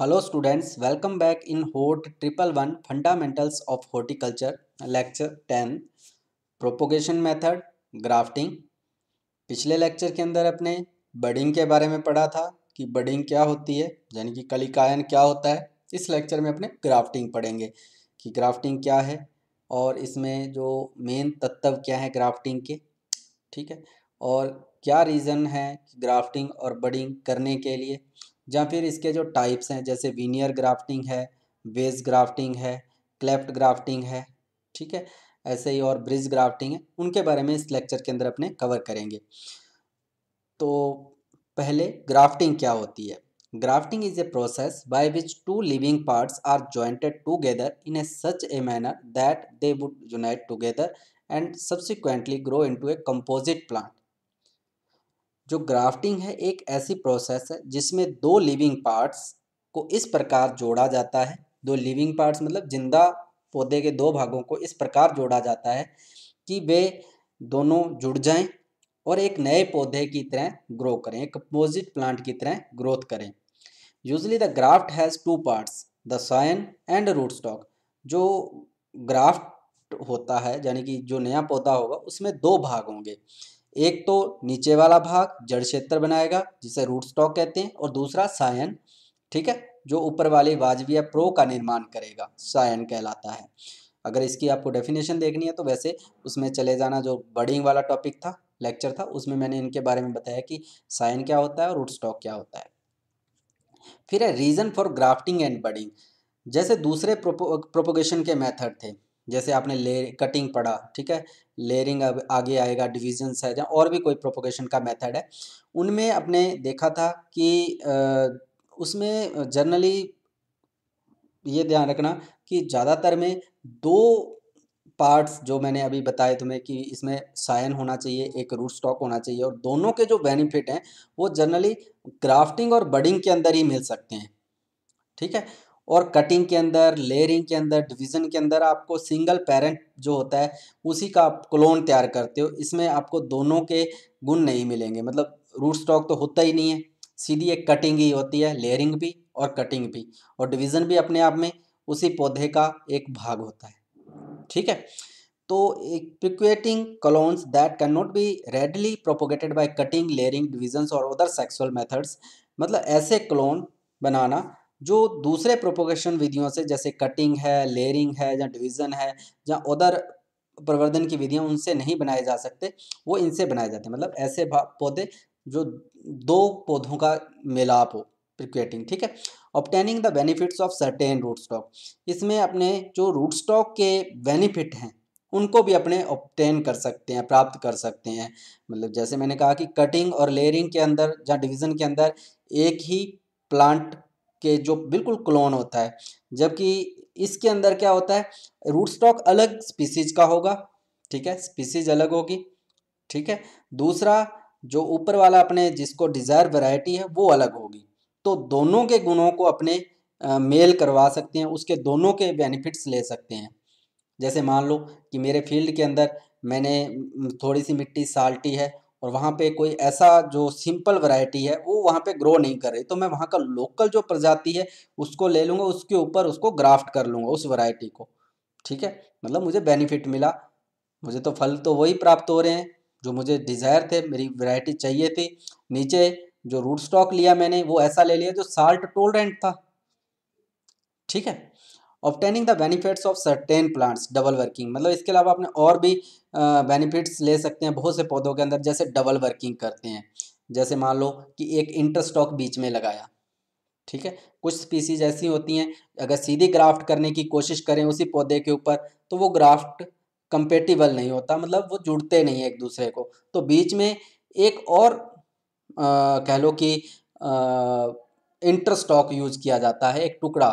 Hello students welcome back in hort triple one fundamentals of horticulture lecture ten propagation method grafting पिछले lecture के अंदर अपने budding के बारे में पढ़ा था कि बडिंग क्या होती है यानी कि कलिकायन क्या होता है इस लेक्चर में अपने ग्राफ्टिंग पढ़ेंगे कि ग्राफ्टिंग क्या है और इसमें जो मेन तत्व क्या है ग्राफ्टिंग के ठीक है और क्या रीज़न है ग्राफ्टिंग और बडिंग करने के लिए या फिर इसके जो टाइप्स हैं जैसे वीनियर ग्राफ्टिंग है बेस ग्राफ्टिंग है क्लेफ्ट ग्राफ्टिंग है ठीक है ऐसे ही और ब्रिज ग्राफ्टिंग है उनके बारे में इस लेक्चर के अंदर अपने कवर करेंगे तो पहले ग्राफ्टिंग क्या होती है grafting is a process by which two living parts are jointed together in a such a manner that they would unite together and subsequently grow into a composite plant जो grafting है एक ऐसी process है जिसमें दो living parts को इस प्रकार जोड़ा जाता है दो लिविंग पार्ट्स मतलब जिंदा पौधे के दो भागों को इस प्रकार जोड़ा जाता है कि वे दोनों जुड़ जाएं और एक नए पौधे की तरह ग्रो करें एक कंपोजिट प्लांट की तरह ग्रोथ करें usually the graft has two parts the scion and root stock जो ग्राफ्ट होता है यानी कि जो नया पौधा होगा उसमें दो भाग होंगे एक तो नीचे वाला भाग जड़ क्षेत्र बनाएगा जिसे रूट स्टॉक कहते हैं और दूसरा सायन ठीक है जो ऊपर वाले वाजवीय प्रो का निर्माण करेगा सायन कहलाता है अगर इसकी आपको डेफिनेशन देखनी है तो वैसे उसमें चले जाना जो बडिंग वाला टॉपिक था लेक्चर था उसमें मैंने इनके बारे में बताया कि साइन क्या होता है और रूट स्टॉक क्या होता है फिर है reason for grafting and budding जैसे दूसरे प्रोपोगेशन के मेथड थे जैसे आपने ले कटिंग पढ़ा ठीक है लेयरिंग अब आगे आएगा डिविजन्स है या और भी कोई प्रोपोगेशन का मेथड है उनमें आपने देखा था कि उसमें जनरली ये ध्यान रखना कि ज़्यादातर में दो पार्ट्स जो मैंने अभी बताए तुम्हें कि इसमें सायन होना चाहिए एक रूट स्टॉक होना चाहिए और दोनों के जो बेनिफिट हैं वो जनरली ग्राफ्टिंग और बडिंग के अंदर ही मिल सकते हैं ठीक है और कटिंग के अंदर लेयरिंग के अंदर डिवीज़न के अंदर आपको सिंगल पेरेंट जो होता है उसी का आप क्लोन तैयार करते हो इसमें आपको दोनों के गुण नहीं मिलेंगे मतलब रूट स्टॉक तो होता ही नहीं है सीधी एक कटिंग ही होती है लेयरिंग भी और कटिंग भी और डिवीज़न भी अपने आप में उसी पौधे का एक भाग होता है ठीक है तो perpetuating clones that can not be readily propagated by cutting layering divisions और अदर सेक्सुअल मेथड्स मतलब ऐसे क्लोन बनाना जो दूसरे प्रोपोगेशन विधियों से जैसे कटिंग है लेयरिंग है या डिवीज़न है या उधर प्रवर्धन की विधियाँ उनसे नहीं बनाए जा सकते वो इनसे बनाए जाते हैं मतलब ऐसे पौधे जो दो पौधों का मिलाप हो प्रिक्वेटिंग ठीक है obtaining the benefits of certain root stock इसमें अपने जो रूट स्टॉक के बेनिफिट हैं उनको भी अपने ऑप्टेन कर सकते हैं प्राप्त कर सकते हैं मतलब जैसे मैंने कहा कि कटिंग और लेयरिंग के अंदर या डिवीज़न के अंदर एक ही प्लांट के जो बिल्कुल क्लोन होता है जबकि इसके अंदर क्या होता है रूट स्टॉक अलग स्पीसीज का होगा ठीक है स्पीसीज अलग होगी ठीक है दूसरा जो ऊपर वाला अपने जिसको डिज़ायर वैरायटी है वो अलग होगी तो दोनों के गुणों को अपने आ, मेल करवा सकते हैं उसके दोनों के बेनिफिट्स ले सकते हैं जैसे मान लो कि मेरे फील्ड के अंदर मैंने थोड़ी सी मिट्टी साल्टी है और वहाँ पे कोई ऐसा जो सिंपल वैरायटी है वो वहाँ पे ग्रो नहीं कर रही तो मैं वहाँ का लोकल जो प्रजाति है उसको ले लूँगा उसके ऊपर उसको ग्राफ्ट कर लूँगा उस वैरायटी को ठीक है मतलब मुझे बेनिफिट मिला मुझे तो फल तो वही प्राप्त हो रहे हैं जो मुझे डिज़ायर थे मेरी वैरायटी चाहिए थी नीचे जो रूट स्टॉक लिया मैंने वो ऐसा ले लिया जो साल्ट रेंट था ठीक है obtaining the benefits of certain plants double working मतलब इसके अलावा आपने और भी बेनिफिट्स ले सकते हैं बहुत से पौधों के अंदर जैसे डबल वर्किंग करते हैं जैसे मान लो कि एक इंटरस्टॉक बीच में लगाया ठीक है कुछ स्पीसीज ऐसी होती हैं अगर सीधी ग्राफ्ट करने की कोशिश करें उसी पौधे के ऊपर तो वो ग्राफ्ट कंपेटिबल नहीं होता मतलब वो जुड़ते नहीं है एक दूसरे को तो बीच में एक और आ, कह लो कि इंटरस्टॉक यूज किया जाता है एक टुकड़ा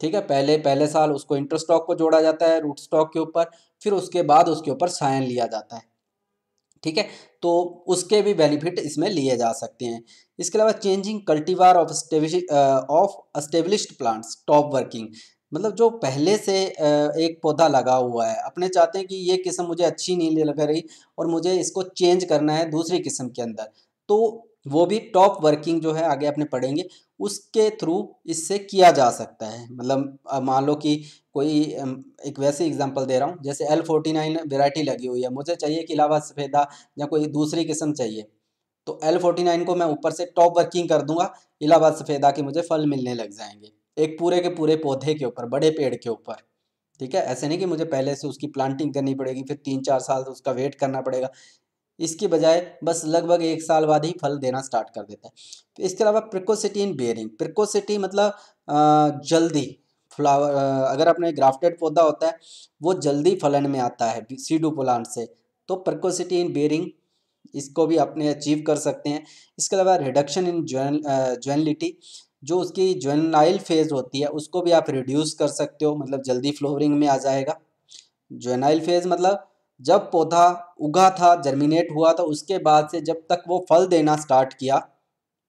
ठीक है पहले पहले साल उसको इंटर स्टॉक को जोड़ा जाता है रूट स्टॉक के ऊपर फिर उसके बाद उसके ऊपर साइन लिया जाता है ठीक है तो उसके भी बेनिफिट इसमें लिए जा सकते हैं इसके अलावा changing cultivar of of established plants top working मतलब जो पहले से एक पौधा लगा हुआ है अपने चाहते हैं कि ये किस्म मुझे अच्छी नहीं लग रही और मुझे इसको चेंज करना है दूसरी किस्म के अंदर तो वो भी टॉप वर्किंग जो है आगे अपने पढ़ेंगे उसके थ्रू इससे किया जा सकता है मतलब मान लो कि कोई एक वैसे एग्जांपल दे रहा हूँ जैसे एल फोर्टी नाइन वेराइटी लगी हुई है मुझे चाहिए कि इलावा सफ़ेदा या कोई दूसरी किस्म चाहिए तो एल फोर्टी नाइन को मैं ऊपर से टॉप वर्किंग कर दूंगा इलाहाबाद सफ़ेदा के मुझे फल मिलने लग जाएंगे एक पूरे के पूरे पौधे के ऊपर बड़े पेड़ के ऊपर ठीक है ऐसे नहीं कि मुझे पहले से उसकी प्लांटिंग करनी पड़ेगी फिर तीन चार साल तो उसका वेट करना पड़ेगा इसके बजाय बस लगभग एक साल बाद ही फल देना स्टार्ट कर देता है इसके अलावा प्रिकोसिटी इन बियरिंग प्रिकोसिटी मतलब जल्दी फ्लावर अगर अपने ग्राफ्टेड पौधा होता है वो जल्दी फलन में आता है सीडू प्लांट से तो प्रिकोसिटी इन बेरिंग इसको भी अपने अचीव कर सकते हैं इसके अलावा रिडक्शन इन ज्वेन ज्वेनलिटी जो उसकी ज्वेनाइल फेज़ होती है उसको भी आप रिड्यूस कर सकते हो मतलब जल्दी फ्लोरिंग में आ जाएगा ज्वेनाइल फेज़ मतलब जब पौधा उगा था जर्मिनेट हुआ था उसके बाद से जब तक वो फल देना स्टार्ट किया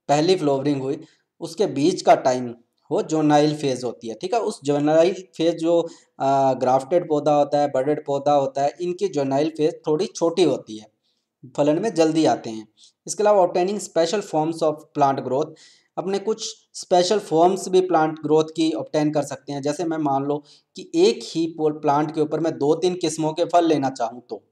पहली फ्लोवरिंग हुई उसके बीच का टाइम वो जोनाइल फेज़ होती है ठीक है उस जोनाइल फेज़ जो ग्राफ्टेड पौधा होता है बर्डेड पौधा होता है इनकी जोनाइल फेज़ थोड़ी छोटी होती है फलन में जल्दी आते हैं इसके अलावा obtaining special forms of plant growth अपने कुछ स्पेशल फॉर्म्स भी प्लांट ग्रोथ की ऑप्टेन कर सकते हैं जैसे मैं मान लो कि एक ही प्लांट के ऊपर मैं दो तीन किस्मों के फल लेना चाहूँ तो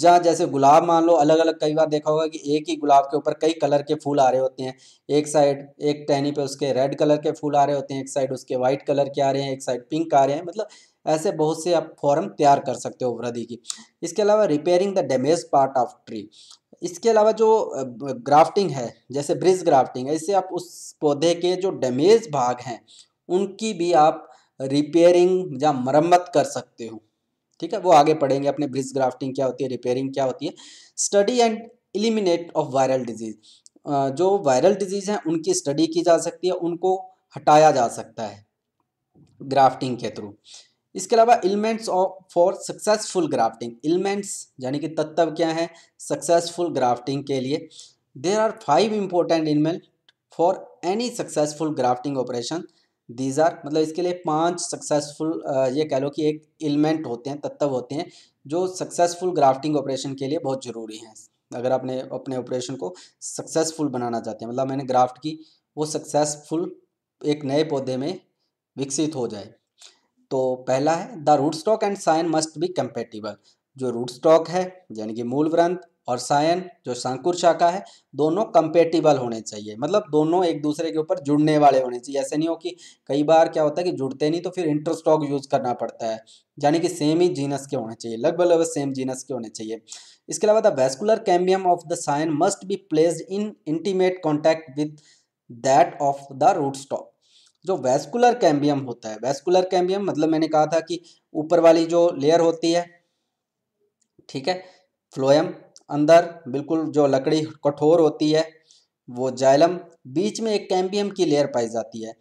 जहाँ जैसे गुलाब मान लो अलग अलग कई बार देखा होगा कि एक ही गुलाब के ऊपर कई कलर के फूल आ रहे होते हैं एक साइड एक टहनी पे उसके रेड कलर के फूल आ रहे होते हैं एक साइड उसके वाइट कलर के आ रहे हैं एक साइड पिंक आ रहे हैं मतलब ऐसे बहुत से आप फॉर्म तैयार कर सकते हो वृद्धि की इसके अलावा repairing the damage part of tree इसके अलावा जो ग्राफ्टिंग है जैसे ब्रिज ग्राफ्टिंग है इससे आप उस पौधे के जो डैमेज भाग हैं उनकी भी आप रिपेयरिंग या मरम्मत कर सकते हो ठीक है वो आगे पढ़ेंगे अपने ब्रिज ग्राफ्टिंग क्या होती है रिपेयरिंग क्या होती है study and eliminate of viral disease जो वायरल डिजीज़ हैं उनकी स्टडी की जा सकती है उनको हटाया जा सकता है ग्राफ्टिंग के थ्रू इसके अलावा elements of for successful grafting elements यानी कि तत्व क्या है सक्सेसफुल ग्राफ्टिंग के लिए there are five important element for any successful grafting operation these are मतलब इसके लिए पांच सक्सेसफुल ये कह लो कि एक एलिमेंट होते हैं तत्व होते हैं जो सक्सेसफुल ग्राफ्टिंग ऑपरेशन के लिए बहुत ज़रूरी हैं अगर आपने अपने ऑपरेशन को सक्सेसफुल बनाना चाहते हैं मतलब मैंने ग्राफ्ट की वो सक्सेसफुल एक नए पौधे में विकसित हो जाए तो पहला है the root stock and scion must be compatible जो रूट स्टॉक है यानी कि मूल व्रंथ और सायन जो शांकुर शाखा है दोनों कंपेटिबल होने चाहिए मतलब दोनों एक दूसरे के ऊपर जुड़ने वाले होने चाहिए ऐसे नहीं हो कि कई बार क्या होता है कि जुड़ते नहीं तो फिर इंटरस्टॉक यूज़ करना पड़ता है यानी कि सेम ही जीनस के होने चाहिए लगभग लगभग सेम जीनस के होने चाहिए इसके अलावा the vascular cambium of the scion must be placed in intimate contact with that of the root stock जो वेस्कुलर कैम्बियम होता है वेस्कुलर कैम्बियम मतलब मैंने कहा था कि ऊपर वाली जो लेयर होती है ठीक है फ्लोएम अंदर बिल्कुल जो लकड़ी कठोर होती है वो जाइलम बीच में एक कैम्बियम की लेयर पाई जाती है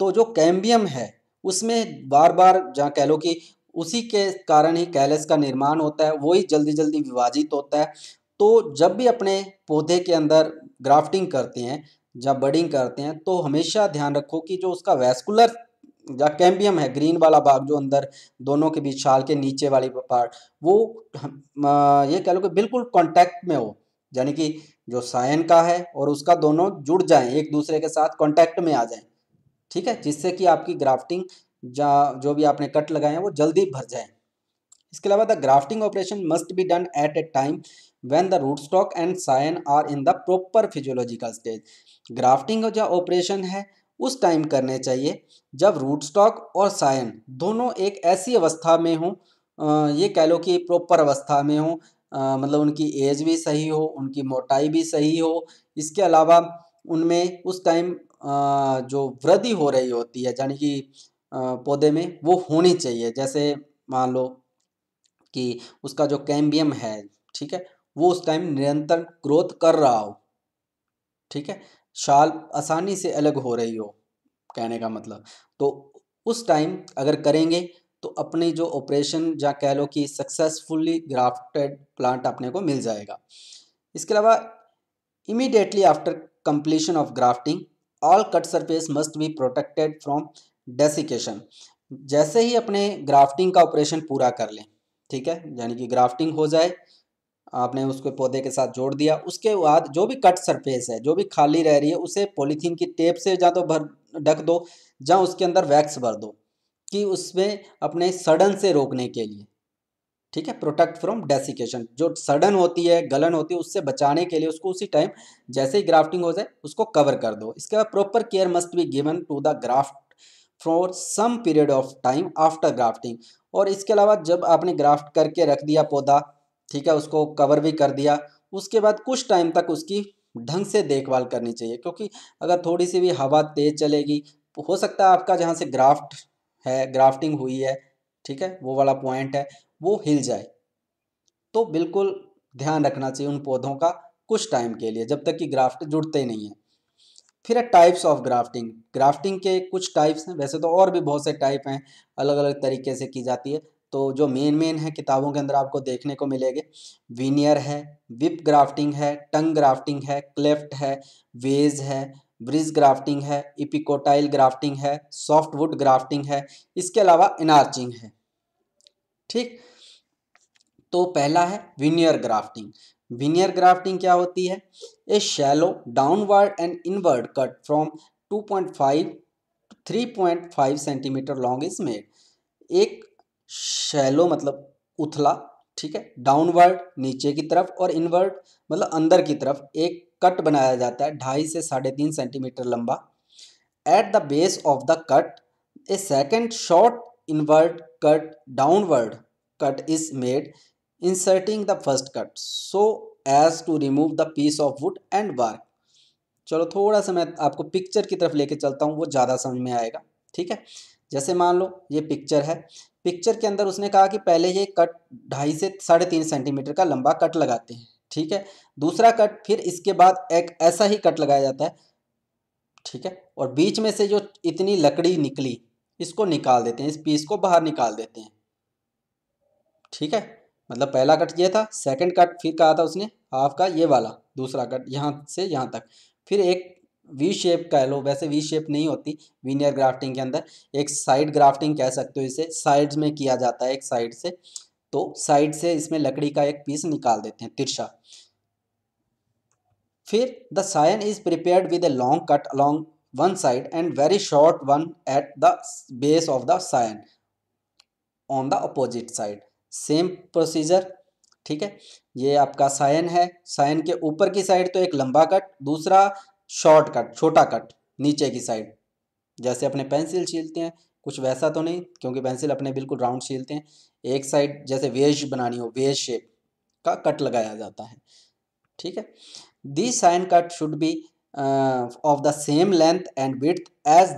तो जो कैम्बियम है उसमें बार बार जहाँ कह लो कि उसी के कारण ही कैलस का निर्माण होता है वही जल्दी जल्दी विभाजित होता है तो जब भी अपने पौधे के अंदर ग्राफ्टिंग करते हैं जब बडिंग करते हैं तो हमेशा ध्यान रखो कि जो उसका वैस्कुलर या कैम्बियम है ग्रीन वाला भाग जो अंदर दोनों के बीच छाल के नीचे वाली पार्ट वो ये कह लो कि बिल्कुल कॉन्टैक्ट में हो यानी कि जो सायन का है और उसका दोनों जुड़ जाएं एक दूसरे के साथ कॉन्टैक्ट में आ जाएं ठीक है जिससे कि आपकी ग्राफ्टिंग जा जो भी आपने कट लगाए हैं वो जल्दी भर जाए इसके अलावा the grafting operation must be done at a time the root stock and scion are in the proper physiological stage grafting जो ऑपरेशन है उस टाइम करने चाहिए जब रूट स्टॉक और सायन दोनों एक ऐसी अवस्था में हों ये कह लो कि प्रॉपर अवस्था में हो मतलब उनकी एज भी सही हो उनकी मोटाई भी सही हो इसके अलावा उनमें उस टाइम जो वृद्धि हो रही होती है यानी कि पौधे में वो होनी चाहिए जैसे मान लो कि उसका जो कैम्बियम है ठीक है वो उस टाइम निरंतर ग्रोथ कर रहा हो ठीक है शाल आसानी से अलग हो रही हो कहने का मतलब तो उस टाइम अगर करेंगे तो अपने जो ऑपरेशन या कह लो कि सक्सेसफुली ग्राफ्टेड प्लांट अपने को मिल जाएगा इसके अलावा immediately after completion of grafting all cut surface must be protected from desiccation जैसे ही अपने ग्राफ्टिंग का ऑपरेशन पूरा कर लें ठीक है यानी कि ग्राफ्टिंग हो जाए आपने उसके पौधे के साथ जोड़ दिया उसके बाद जो भी कट सरफेस है जो भी खाली रह रही है उसे पॉलीथीन की टेप से या तो भर ढक दो या उसके अंदर वैक्स भर दो कि उसमें अपने सड़न से रोकने के लिए ठीक है प्रोटेक्ट फ्रॉम डेसिकेशन जो सडन होती है गलन होती है उससे बचाने के लिए उसको उसी टाइम जैसे ही ग्राफ्टिंग हो जाए उसको कवर कर दो इसके बाद proper care must be given to the graft for some period of time after grafting और इसके अलावा जब आपने ग्राफ्ट करके रख दिया पौधा ठीक है उसको कवर भी कर दिया उसके बाद कुछ टाइम तक उसकी ढंग से देखभाल करनी चाहिए क्योंकि अगर थोड़ी सी भी हवा तेज चलेगी हो सकता है आपका जहाँ से ग्राफ्ट है ग्राफ्टिंग हुई है ठीक है वो वाला पॉइंट है वो हिल जाए तो बिल्कुल ध्यान रखना चाहिए उन पौधों का कुछ टाइम के लिए जब तक कि ग्राफ्ट जुड़ते नहीं हैं फिर है टाइप्स ऑफ ग्राफ्टिंग ग्राफ्टिंग के कुछ टाइप्स हैं वैसे तो और भी बहुत से टाइप हैं अलग अलग तरीके से की जाती है तो जो मेन मेन है किताबों के अंदर आपको देखने को मिलेंगे विनियर है विप ग्राफ्टिंग है टंग ग्राफ्टिंग है क्लेफ्ट है वेज है ब्रिज ग्राफ्टिंग है इपिकोटाइल ग्राफ्टिंग है सॉफ्टवुड ग्राफ्टिंग है इसके अलावा इनार्चिंग है ठीक तो पहला है विनियर ग्राफ्टिंग विनियर ग्राफ्टिंग क्या होती है a shallow downward and inward cut from 2.5 3.5 centimetre long is made एक शैलो मतलब उथला ठीक है डाउनवर्ड नीचे की तरफ और इनवर्ड मतलब अंदर की तरफ एक कट बनाया जाता है ढाई से साढ़े तीन सेंटीमीटर लंबा at the base of the cut a second short inward cut downward cut is made inserting the first cut so as to remove the piece of wood and bark चलो थोड़ा सा मैं आपको पिक्चर की तरफ लेके चलता हूँ वो ज़्यादा समझ में आएगा ठीक है जैसे मान लो ये पिक्चर है पिक्चर के अंदर उसने कहा कि पहले ये कट ढाई से साढ़े तीन सेंटीमीटर का लंबा कट लगाते हैं ठीक है दूसरा कट फिर इसके बाद एक ऐसा ही कट लगाया जाता है ठीक है और बीच में से जो इतनी लकड़ी निकली इसको निकाल देते हैं इस पीस को बाहर निकाल देते हैं ठीक है मतलब पहला कट ये था सेकंड कट फिर कहा था उसने हाफ का ये वाला दूसरा कट यहाँ से यहाँ तक फिर एक वी शेप कह लो वैसे वी शेप नहीं होती वीनियर ग्राफ्टिंग के अंदर एक साइड ग्राफ्टिंग कह सकते हो इसे साइड्स में किया जाता है एक साइड से तो साइड से इसमें लकड़ी का एक पीस निकाल देते हैं तिरछा फिर the scion is prepared with a long cut along one side and very short one at the base of the scion on the opposite side same procedure ठीक है ये आपका साइन है साइन के ऊपर की साइड तो एक लंबा कट दूसरा शॉर्ट कट छोटा कट नीचे की साइड जैसे अपने पेंसिल छीलते हैं कुछ वैसा तो नहीं क्योंकि पेंसिल अपने बिल्कुल राउंड छीलते हैं एक साइड जैसे वेज बनानी हो वेज शेप का कट लगाया जाता है ठीक है the scion cut should be of the same length and with as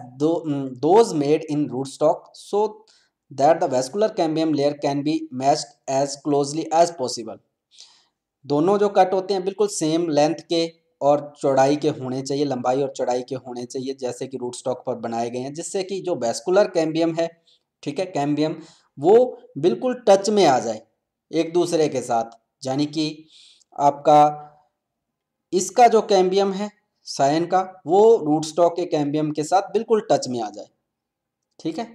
those made in root stock so that the vascular cambium layer can be matched as closely as possible दोनों जो cut होते हैं बिल्कुल same length के और चौड़ाई के होने चाहिए लंबाई और चौड़ाई के होने चाहिए जैसे कि रूट स्टॉक पर बनाए गए हैं जिससे कि जो वेस्कुलर कैम्बियम है ठीक है कैम्बियम वो बिल्कुल टच में आ जाए एक दूसरे के साथ यानी कि आपका इसका जो कैम्बियम है साइन का वो रूट स्टॉक के कैम्बियम के साथ बिल्कुल टच में आ जाए ठीक है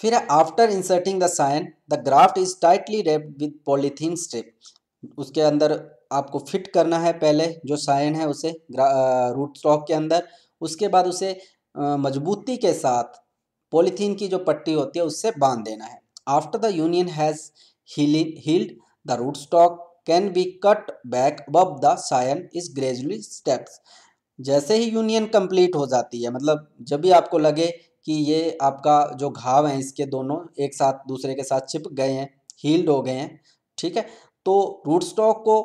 फिर after inserting the scion the graft is tightly wrapped with polythene strip उसके अंदर आपको फिट करना है पहले जो साइन है उसे रूट स्टॉक के अंदर उसके बाद उसे मजबूती के साथ पॉलीथीन की जो पट्टी होती है उससे बांध देना है after the union has healed the root stock can be cut back अब the scion is gradually steps जैसे ही यूनियन कंप्लीट हो जाती है मतलब जब भी आपको लगे कि ये आपका जो घाव है इसके दोनों एक साथ दूसरे के साथ चिप गए हैं हील्ड हो गए हैं ठीक है तो रूट स्टॉक को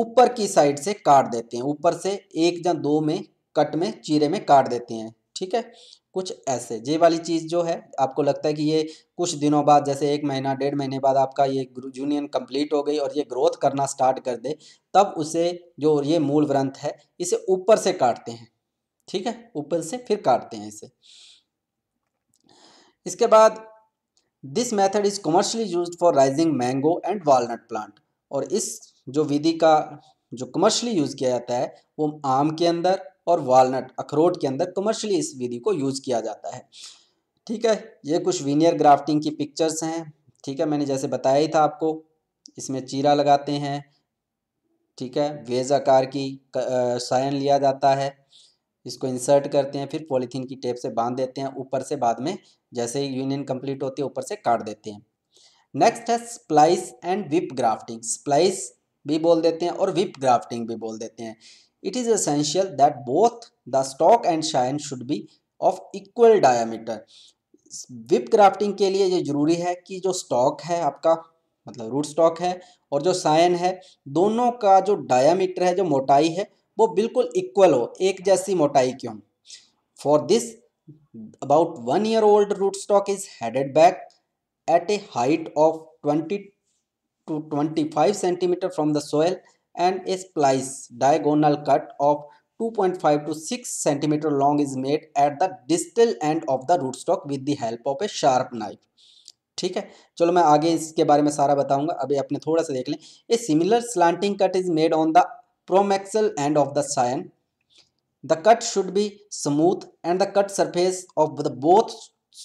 ऊपर की साइड से काट देते हैं ऊपर से एक या दो में कट में चीरे में काट देते हैं ठीक है कुछ ऐसे ये वाली चीज़ जो है आपको लगता है कि ये कुछ दिनों बाद जैसे एक महीना डेढ़ महीने बाद आपका ये यूनियन कंप्लीट हो गई और ये ग्रोथ करना स्टार्ट कर दे तब उसे जो ये मूल व्रंथ है इसे ऊपर से काटते हैं ठीक है ऊपर से फिर काटते हैं इसे इसके बाद this method is commercially use for raising mango and walnut plant और इस जो विधि का जो कमर्शली यूज़ किया जाता है वो आम के अंदर और वालनट अखरोट के अंदर कमर्शली इस विधि को यूज़ किया जाता है ठीक है ये कुछ वीनियर ग्राफ्टिंग की पिक्चर्स हैं ठीक है मैंने जैसे बताया ही था आपको इसमें चीरा लगाते हैं ठीक है वेज आकार की सायन लिया जाता है इसको इंसर्ट करते हैं फिर पॉलीथीन की टेप से बांध देते हैं ऊपर से बाद में जैसे ही यूनियन कंप्लीट होती है ऊपर से काट देते हैं नेक्स्ट है splice and whip grafting splice भी बोल देते हैं और विप ग्राफ्टिंग भी बोल देते हैं it is essential that both the stock and scion should be of equal diameter whip grafting के लिए ये ज़रूरी है कि जो स्टॉक है आपका मतलब रूट स्टॉक है और जो साइन है दोनों का जो डायामीटर है जो मोटाई है वो बिल्कुल इक्वल हो एक जैसी मोटाई क्यों for this about one year old root stock is headed back at a height of twenty to 25 cm from the soil and a splice diagonal cut of 2.5 to 6 cm long is made at the distal end of the rootstock with the help of a sharp knife. ठीक है चलो मैं आगे इसके बारे में सारा बताऊंगा अभी अपने थोड़ा सा देख लें a similar slanting cut is made on the proximal end of the scion the cut should be smooth and the cut surface of the both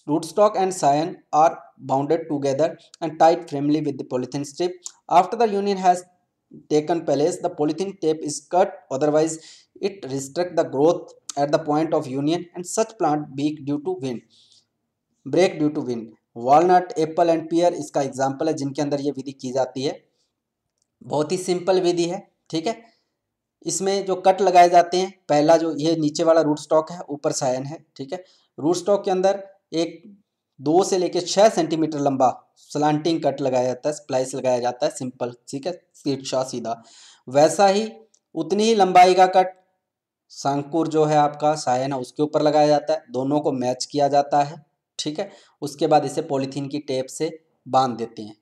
root stock and scion are bounded together and tied firmly with the polythene strip. After the union has taken place, the polythene tape is cut, otherwise it restricts the growth at the point of union and such plant break due to wind. break due to wind. Walnut, apple and pear इसका example है जिनके अंदर ये विधि की जाती है बहुत ही simple विधि है ठीक है इसमें जो कट लगाए जाते हैं पहला जो ये नीचे वाला रूट स्टॉक है ऊपर सायन है ठीक है रूट स्टॉक के अंदर एक दो से लेकर छः सेंटीमीटर लंबा स्लांटिंग कट लगाया जाता है स्प्लाइस लगाया जाता है सिंपल ठीक है तिरछा सीधा वैसा ही उतनी ही लंबाई का कट शंकुर जो है आपका सायन है उसके ऊपर लगाया जाता है दोनों को मैच किया जाता है ठीक है उसके बाद इसे पॉलीथीन की टेप से बांध देते हैं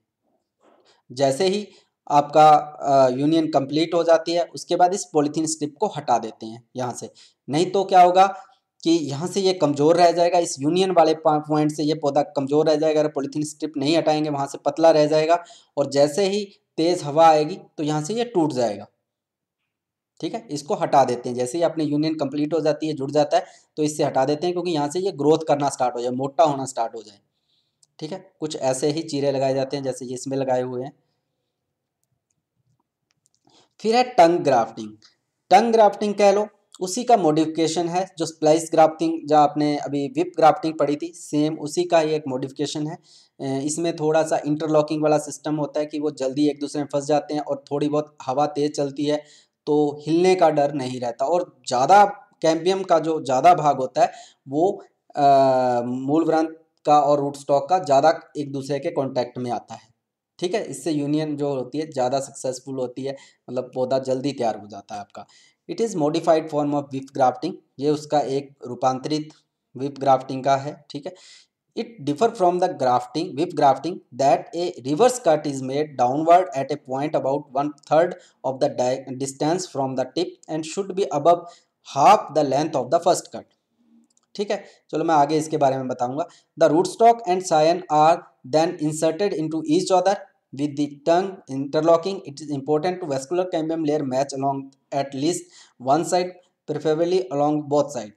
जैसे ही आपका यूनियन कंप्लीट हो जाती है उसके बाद इस पॉलीथीन स्ट्रिप को हटा देते हैं यहाँ से नहीं तो क्या होगा कि यहाँ से ये कमज़ोर रह जाएगा इस यूनियन वाले पॉइंट से ये पौधा कमज़ोर रह जाएगा अगर पॉलीथीन स्ट्रिप नहीं हटाएंगे वहाँ से पतला रह जाएगा और जैसे ही तेज़ हवा आएगी तो यहाँ से ये टूट जाएगा ठीक है इसको हटा देते हैं जैसे ही अपनी यूनियन कंप्लीट हो जाती है जुड़ जाता है तो इससे हटा देते हैं क्योंकि यहाँ से ये ग्रोथ करना स्टार्ट हो जाए मोटा होना स्टार्ट हो जाए ठीक है कुछ ऐसे ही चीरे लगाए जाते हैं जैसे ये इसमें लगाए हुए हैं फिर है टंग ग्राफ्टिंग टंग ग्राफ्टिंग कह लो उसी का मॉडिफिकेशन है जो स्प्लाइस ग्राफ्टिंग जो आपने अभी विप ग्राफ्टिंग पढ़ी थी सेम उसी का ही एक मॉडिफिकेशन है इसमें थोड़ा सा इंटरलॉकिंग वाला सिस्टम होता है कि वो जल्दी एक दूसरे में फंस जाते हैं और थोड़ी बहुत हवा तेज़ चलती है तो हिलने का डर नहीं रहता और ज़्यादा कैम्बियम का जो ज़्यादा भाग होता है वो मूल व्रांत का और रूट स्टॉक का ज़्यादा एक दूसरे के कॉन्टैक्ट में आता है ठीक है इससे यूनियन जो होती है ज़्यादा सक्सेसफुल होती है मतलब पौधा जल्दी तैयार हो जाता है आपका it is modified form of whip grafting ये उसका एक रूपांतरित विप ग्राफ्टिंग का है ठीक है it differ from the grafting whip grafting that a reverse cut is made downward at a point about one third of the distance from the tip and should be अब half the length of the first cut ठीक है चलो मैं आगे इसके बारे में बताऊंगा the root stock and scion are then inserted into each other with the tongue interlocking, it is important to vascular cambium layer match along at least one side, preferably along both sides.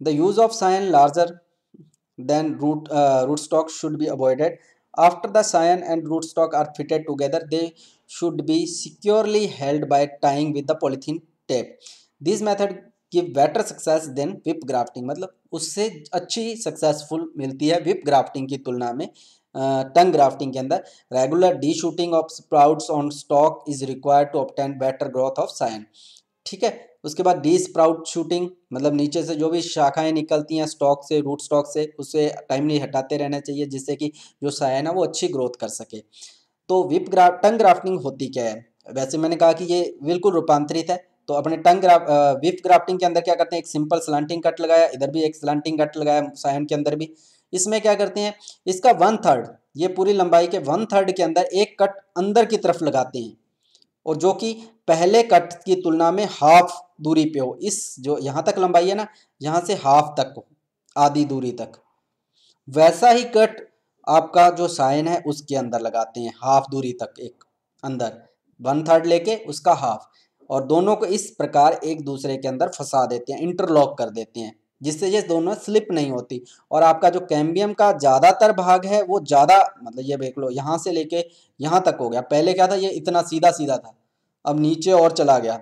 The use of cyan larger than root uh, rootstock should be avoided. After the cyan and rootstock are fitted together, they should be securely held by tying with the polythene tape. This method give better success than whip grafting. मतलब उससे अच्छी successful मिलती है whip grafting की तुलना में टंग ग्राफ्टिंग के अंदर regular de shooting of sprouts on stock is required to obtain better growth of scion ठीक है उसके बाद डी स्प्राउट शूटिंग मतलब नीचे से जो भी शाखाएं निकलती हैं स्टॉक से रूट स्टॉक से उसे टाइमली हटाते रहना चाहिए जिससे कि जो साइन है वो अच्छी ग्रोथ कर सके तो विप ग्राफ्ट टंग ग्राफ्टिंग होती क्या है वैसे मैंने कहा कि ये बिल्कुल रूपांतरित है तो अपने टंग ग्राफ विप ग्राफ्टिंग के अंदर क्या करते हैं एक सिंपल स्लांटिंग कट लगाया इधर भी एक स्लांटिंग कट लगाया सायन के अंदर भी इसमें क्या करते हैं इसका वन थर्ड ये पूरी लंबाई के वन थर्ड के अंदर एक कट अंदर की तरफ लगाते हैं और जो कि पहले कट की तुलना में हाफ दूरी पे हो इस जो यहाँ तक लंबाई है ना यहाँ से हाफ तक हो आधी दूरी तक वैसा ही कट आपका जो साइन है उसके अंदर लगाते हैं हाफ दूरी तक एक अंदर वन थर्ड लेके उसका हाफ और दोनों को इस प्रकार एक दूसरे के अंदर फंसा देते हैं इंटरलॉक कर देते हैं जिससे ये दोनों स्लिप नहीं होती और आपका जो कैम्बियम का ज़्यादातर भाग है वो ज़्यादा मतलब ये देख लो यहाँ से लेके यहाँ तक हो गया पहले क्या था ये इतना सीधा सीधा था अब नीचे और चला गया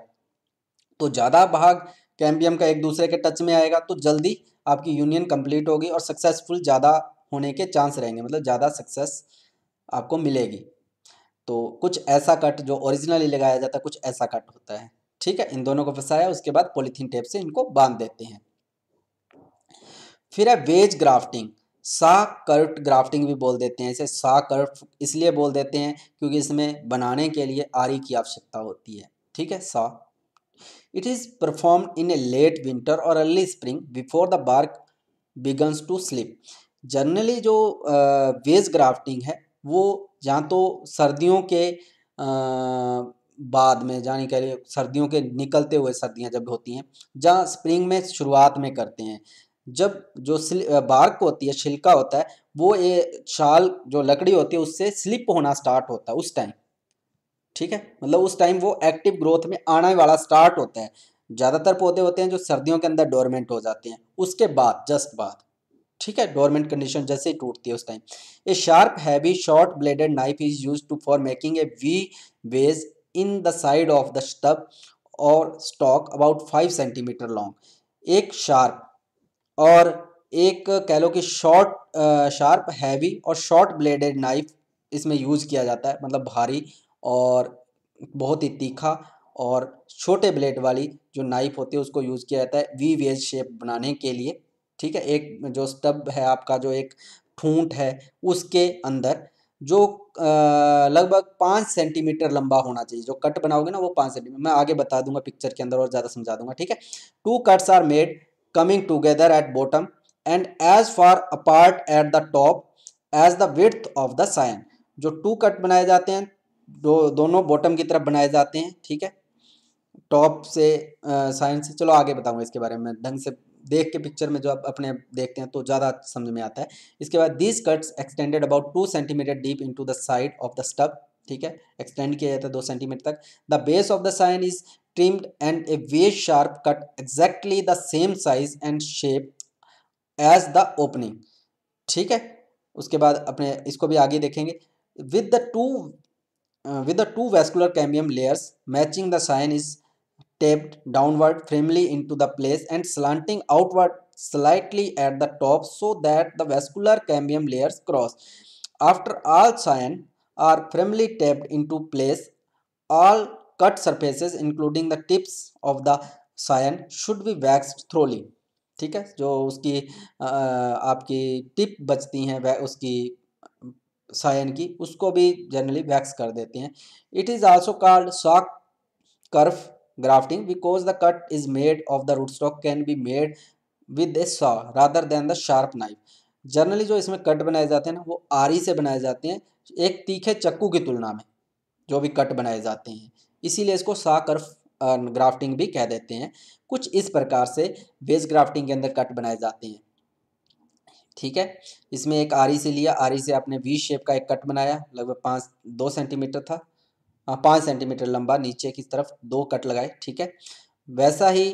तो ज़्यादा भाग कैम्बियम का एक दूसरे के टच में आएगा तो जल्दी आपकी यूनियन कंप्लीट होगी और सक्सेसफुल ज़्यादा होने के चांस रहेंगे मतलब ज़्यादा सक्सेस आपको मिलेगी तो कुछ ऐसा कट जो ओरिजिनली लगाया जाता है कुछ ऐसा कट होता है ठीक है इन दोनों को फंसाया उसके बाद पॉलीथीन टेप से इनको बांध देते हैं फिर है wedge grafting saw kerf grafting भी बोल देते हैं इसे सा कर्ट इसलिए बोल देते हैं क्योंकि इसमें बनाने के लिए आरी की आवश्यकता होती है ठीक है so it is perform in a late winter और early spring before the bark begins to slip generally जो वेज ग्राफ्टिंग है वो या तो सर्दियों के बाद में जाने के लिए सर्दियों के निकलते हुए सर्दियां जब होती हैं जहाँ स्प्रिंग में शुरुआत में करते हैं जब जो बार्क होती है छिलका होता है वो ये शाल जो लकड़ी होती है उससे स्लिप होना स्टार्ट होता है उस टाइम ठीक है मतलब उस टाइम वो एक्टिव ग्रोथ में आने वाला स्टार्ट होता है ज़्यादातर पौधे होते हैं जो सर्दियों के अंदर डोरमेंट हो जाते हैं उसके बाद जस्ट बाद ठीक है डोरमेंट कंडीशन जैसे ही टूटती है उस time a sharp heavy short bladed knife is use to for making a V wedge in the side of the stub और stock about five centimetre long एक शार्प और एक कह लो कि शॉर्ट शार्प हैवी और शॉर्ट ब्लेडेड नाइफ इसमें use किया जाता है मतलब भारी और बहुत ही तीखा और छोटे ब्लेड वाली जो नाइफ होती है उसको यूज़ किया जाता है वी वेज शेप बनाने के लिए ठीक है एक जो स्टब है आपका जो एक ठूंठ है उसके अंदर जो लगभग पाँच सेंटीमीटर लंबा होना चाहिए जो कट बनाओगे ना वो पाँच सेंटीमीटर मैं आगे बता दूंगा पिक्चर के अंदर और ज़्यादा समझा दूंगा ठीक है two cuts are made coming together at bottom and as far apart at the top as the width of the sign जो टू कट बनाए जाते हैं दो, दोनों बॉटम की तरफ बनाए जाते हैं ठीक है टॉप से साइन से चलो आगे बताऊंगा इसके बारे में ढंग से देख के पिक्चर में जो आप अपने देखते हैं तो ज़्यादा समझ में आता है इसके बाद these cuts extended about two centimetre deep into the side of the stub ठीक है एक्सटेंड किया जाता है दो सेंटीमीटर तक the base of the scion is trimmed and a V-sharp cut exactly the same size and shape as the opening ठीक है उसके बाद अपने इसको भी आगे देखेंगे with the two uh, with the two vascular cambium layers matching the sign is taped downward firmly into the place and slanting outward slightly at the top so that the vascular cambium layers cross after all sign are firmly taped into place all cut surfaces including the tips of the cyan should be waxed thoroughly ठीक है जो उसकी आ, आपकी tip बचती हैं वह उसकी सायन की उसको भी जनरली वैक्स कर देते हैं it is also called saw kerf grafting because the cut is made of the root stock can be made with a saw rather than the sharp knife generally जो इसमें कट बनाए जाते हैं ना वो आरी से बनाए जाते हैं एक तीखे चक्कू की तुलना में जो भी कट बनाए जाते हैं इसीलिए इसको सा कर्फ ग्राफ्टिंग भी कह देते हैं कुछ इस प्रकार से बेस ग्राफ्टिंग के अंदर कट बनाए जाते हैं ठीक है इसमें एक आरी से लिया आरी से आपने वी शेप का एक कट बनाया लगभग पाँच दो सेंटीमीटर था हाँ पाँच सेंटीमीटर लंबा नीचे की तरफ दो कट लगाए ठीक है वैसा ही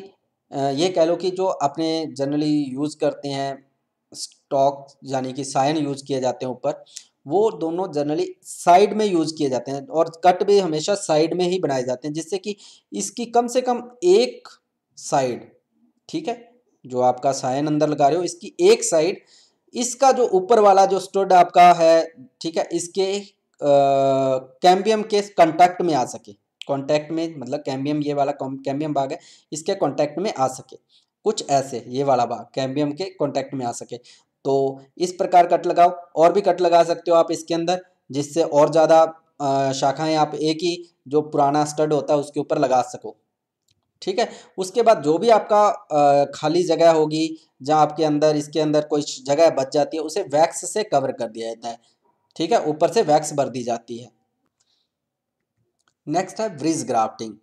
ये कह लो कि जो अपने जनरली यूज़ करते हैं स्टॉक यानी कि साइन यूज़ किए जाते हैं ऊपर वो दोनों जनरली साइड में यूज़ किए जाते हैं और कट भी हमेशा साइड में ही बनाए जाते हैं जिससे कि इसकी कम से कम एक साइड ठीक है जो आपका साइन अंदर लगा रहे हो इसकी एक साइड इसका जो ऊपर वाला जो स्टड आपका है ठीक है इसके कैम्बियम के कॉन्टैक्ट में आ सके कॉन्टैक्ट में मतलब कैम्बियम ये वाला कैम्बियम भाग है इसके कॉन्टैक्ट में आ सके कुछ ऐसे ये वाला भाग कैम्बियम के कॉन्टैक्ट में आ सके तो इस प्रकार कट लगाओ और भी कट लगा सकते हो आप इसके अंदर जिससे और ज़्यादा शाखाएं आप एक ही जो पुराना स्टड होता है उसके ऊपर लगा सको ठीक है उसके बाद जो भी आपका खाली जगह होगी जहाँ आपके अंदर इसके अंदर कोई जगह बच जाती है उसे वैक्स से कवर कर दिया जाता है ठीक है ऊपर से वैक्स भर दी जाती है नेक्स्ट है ब्रिज ग्राफ्टिंग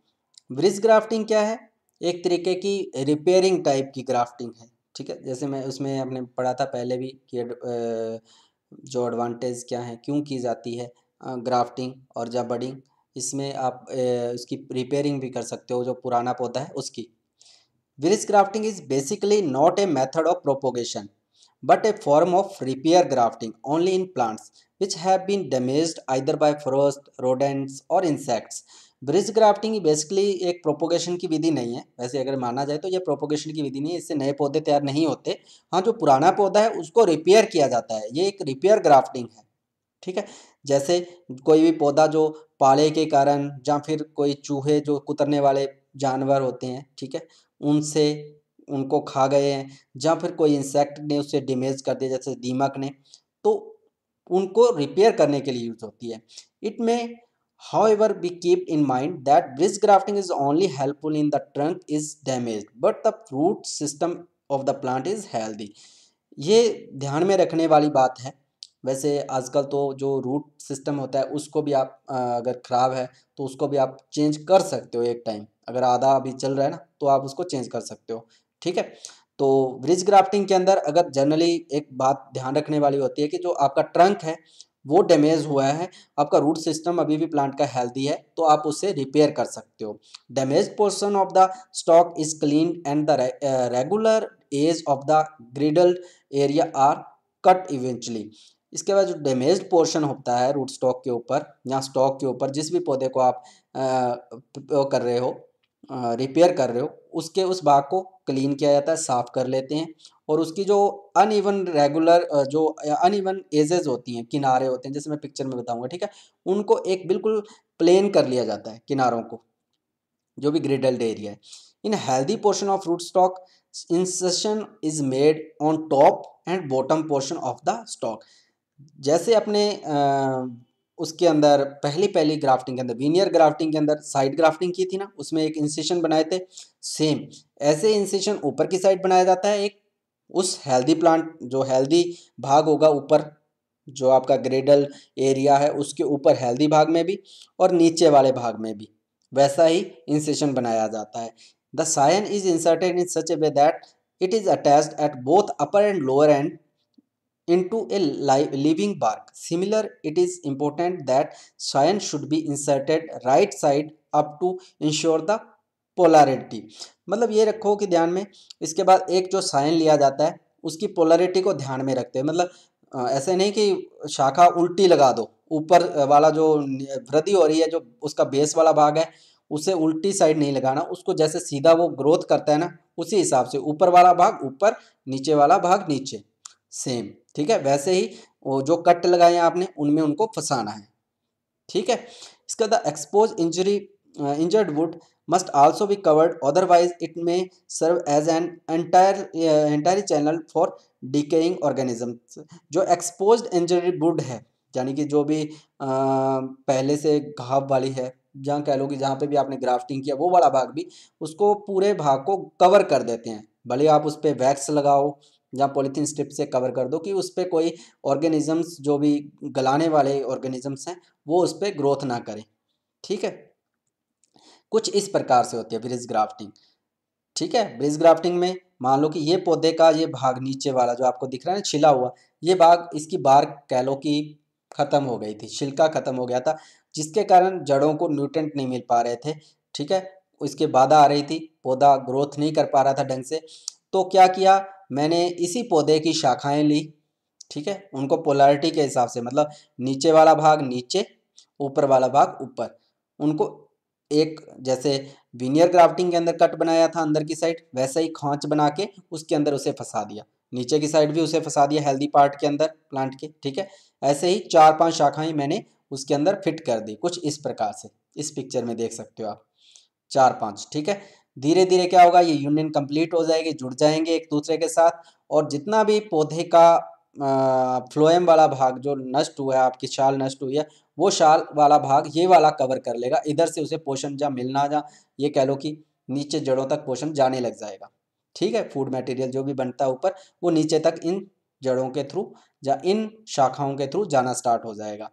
ब्रिज ग्राफ्टिंग क्या है एक तरीके की रिपेयरिंग टाइप की ग्राफ्टिंग है ठीक है जैसे मैं उसमें हमने पढ़ा था पहले भी कि जो एडवांटेज क्या है क्यों की जाती है ग्राफ्टिंग और जब बडिंग इसमें आप उसकी रिपेयरिंग भी कर सकते हो जो पुराना पौधा है उसकी bridge grafting is basically not a method of propagation but a form of repair grafting only in plants which have been damage either by frost rodents और इंसेक्ट्स ब्रिज ग्राफ्टिंग बेसिकली एक प्रोपोगेशन की विधि नहीं है वैसे अगर माना जाए तो ये प्रोपोगेशन की विधि नहीं है इससे नए पौधे तैयार नहीं होते हाँ जो पुराना पौधा है उसको रिपेयर किया जाता है ये एक रिपेयर ग्राफ्टिंग है ठीक है जैसे कोई भी पौधा जो पाले के कारण या फिर कोई चूहे जो कुतरने वाले जानवर होते हैं ठीक है उनसे उनको खा गए हैं या फिर कोई इंसेक्ट ने उसे डिमेज कर दिया जैसे दीमक ने तो उनको रिपेयर करने के लिए यूज होती है इट में However, be keep in mind that bridge grafting is only helpful in the trunk is damaged, but the root system of the plant is healthy. ये ध्यान में रखने वाली बात है वैसे आजकल तो जो रूट सिस्टम होता है उसको भी आप अगर ख़राब है तो उसको भी आप चेंज कर सकते हो एक टाइम अगर आधा अभी चल रहा है ना तो आप उसको चेंज कर सकते हो ठीक है तो ब्रिज ग्राफ्टिंग के अंदर अगर जनरली एक बात ध्यान रखने वाली होती है कि जो आपका ट्रंक है वो डैमेज हुआ है आपका रूट सिस्टम अभी भी प्लांट का हेल्दी है तो आप उसे रिपेयर कर सकते हो damage portion of the stock is clean and the regular edge of the girdled area are cut eventually इसके बाद जो डैमेज पोर्शन होता है रूट स्टॉक के ऊपर या स्टॉक के ऊपर जिस भी पौधे को आप आ, कर रहे हो रिपेयर कर रहे हो उसके उस भाग को क्लीन किया जाता है साफ कर लेते हैं और उसकी जो अन ईवन रेगुलर जो अन ईवन एजेज होती हैं किनारे होते हैं जैसे मैं पिक्चर में बताऊंगा ठीक है उनको एक बिल्कुल प्लेन कर लिया जाता है किनारों को जो भी ग्रिडल्ड एरिया है in healthy portion of root stock incision is made on top and bottom portion of the stock जैसे अपने आ, उसके अंदर पहली पहली ग्राफ्टिंग के अंदर वीनियर ग्राफ्टिंग के अंदर साइड ग्राफ्टिंग की थी ना उसमें एक इंसेशन बनाए थे सेम ऐसे इंसेशन ऊपर की साइड बनाया जाता है एक उस हेल्दी प्लांट जो हेल्दी भाग होगा ऊपर जो आपका ग्रेडल एरिया है उसके ऊपर हेल्दी भाग में भी और नीचे वाले भाग में भी वैसा ही इंसेशन बनाया जाता है the scion is inserted in such a way that it is attached at both upper and lower end into a living bark similar it is important that scion should be inserted right side up to ensure the polarity मतलब ये रखो कि ध्यान में इसके बाद एक जो साइन लिया जाता है उसकी पोलरिटी को ध्यान में रखते हैं मतलब ऐसे नहीं कि शाखा उल्टी लगा दो ऊपर वाला जो वृद्धि हो रही है जो उसका बेस वाला भाग है उसे उल्टी साइड नहीं लगाना उसको जैसे सीधा वो ग्रोथ करता है ना उसी हिसाब से ऊपर वाला भाग ऊपर नीचे वाला भाग नीचे सेम ठीक है वैसे ही जो कट लगाए हैं आपने उनमें उनको फंसाना है ठीक है इसके बाद expose injury injured wood must also be covered otherwise it may serve as an entire entire channel for decaying organism जो एक्सपोज इंजरी बुड है यानी कि जो भी आ, uh, पहले से घाव वाली है जहाँ कह लो कि जहाँ पे भी आपने ग्राफ्टिंग किया वो वाला भाग भी उसको पूरे भाग को कवर कर देते हैं भले आप उस पर वैक्स लगाओ या पॉलीथीन स्ट्रिप से कवर कर दो कि उस पर कोई ऑर्गेनिजम्स जो भी गलाने वाले ऑर्गेनिजम्स हैं वो उस पर ग्रोथ ना करें ठीक है कुछ इस प्रकार से होती है ब्रिज ग्राफ्टिंग ठीक है ब्रिज ग्राफ्टिंग में मान लो कि ये पौधे का ये भाग नीचे वाला जो आपको दिख रहा है ना छिला हुआ ये भाग इसकी बार कह लो कि ख़त्म हो गई थी छिलका ख़त्म हो गया था जिसके कारण जड़ों को न्यूट्रेंट नहीं मिल पा रहे थे ठीक है इसके बाधा आ रही थी पौधा ग्रोथ नहीं कर पा रहा था ढंग से तो क्या किया मैंने इसी पौधे की शाखाएं ली ठीक है उनको पोलैरिटी के हिसाब से मतलब नीचे वाला भाग नीचे ऊपर वाला भाग ऊपर उनको एक जैसे विनियर ग्राफ्टिंग के अंदर कट बनाया था अंदर की साइड वैसा ही खांच बना के उसके अंदर उसे फंसा दिया नीचे की साइड भी उसे फंसा दिया हेल्दी पार्ट के अंदर प्लांट के ठीक है ऐसे ही चार पांच शाखाएं मैंने उसके अंदर फिट कर दी कुछ इस प्रकार से इस पिक्चर में देख सकते हो आप चार पांच ठीक है धीरे धीरे क्या होगा ये यूनियन कंप्लीट हो जाएगी जुड़ जाएंगे एक दूसरे के साथ और जितना भी पौधे का फ्लोएम वाला भाग जो नष्ट हुआ है आपकी छाल नष्ट हुई है वो शाल वाला भाग ये वाला कवर कर लेगा इधर से उसे पोषण जा मिलना जा ये कह लो कि नीचे जड़ों तक पोषण जाने लग जाएगा ठीक है फूड मटेरियल जो भी बनता है ऊपर वो नीचे तक इन जड़ों के थ्रू या इन शाखाओं के थ्रू जाना स्टार्ट हो जाएगा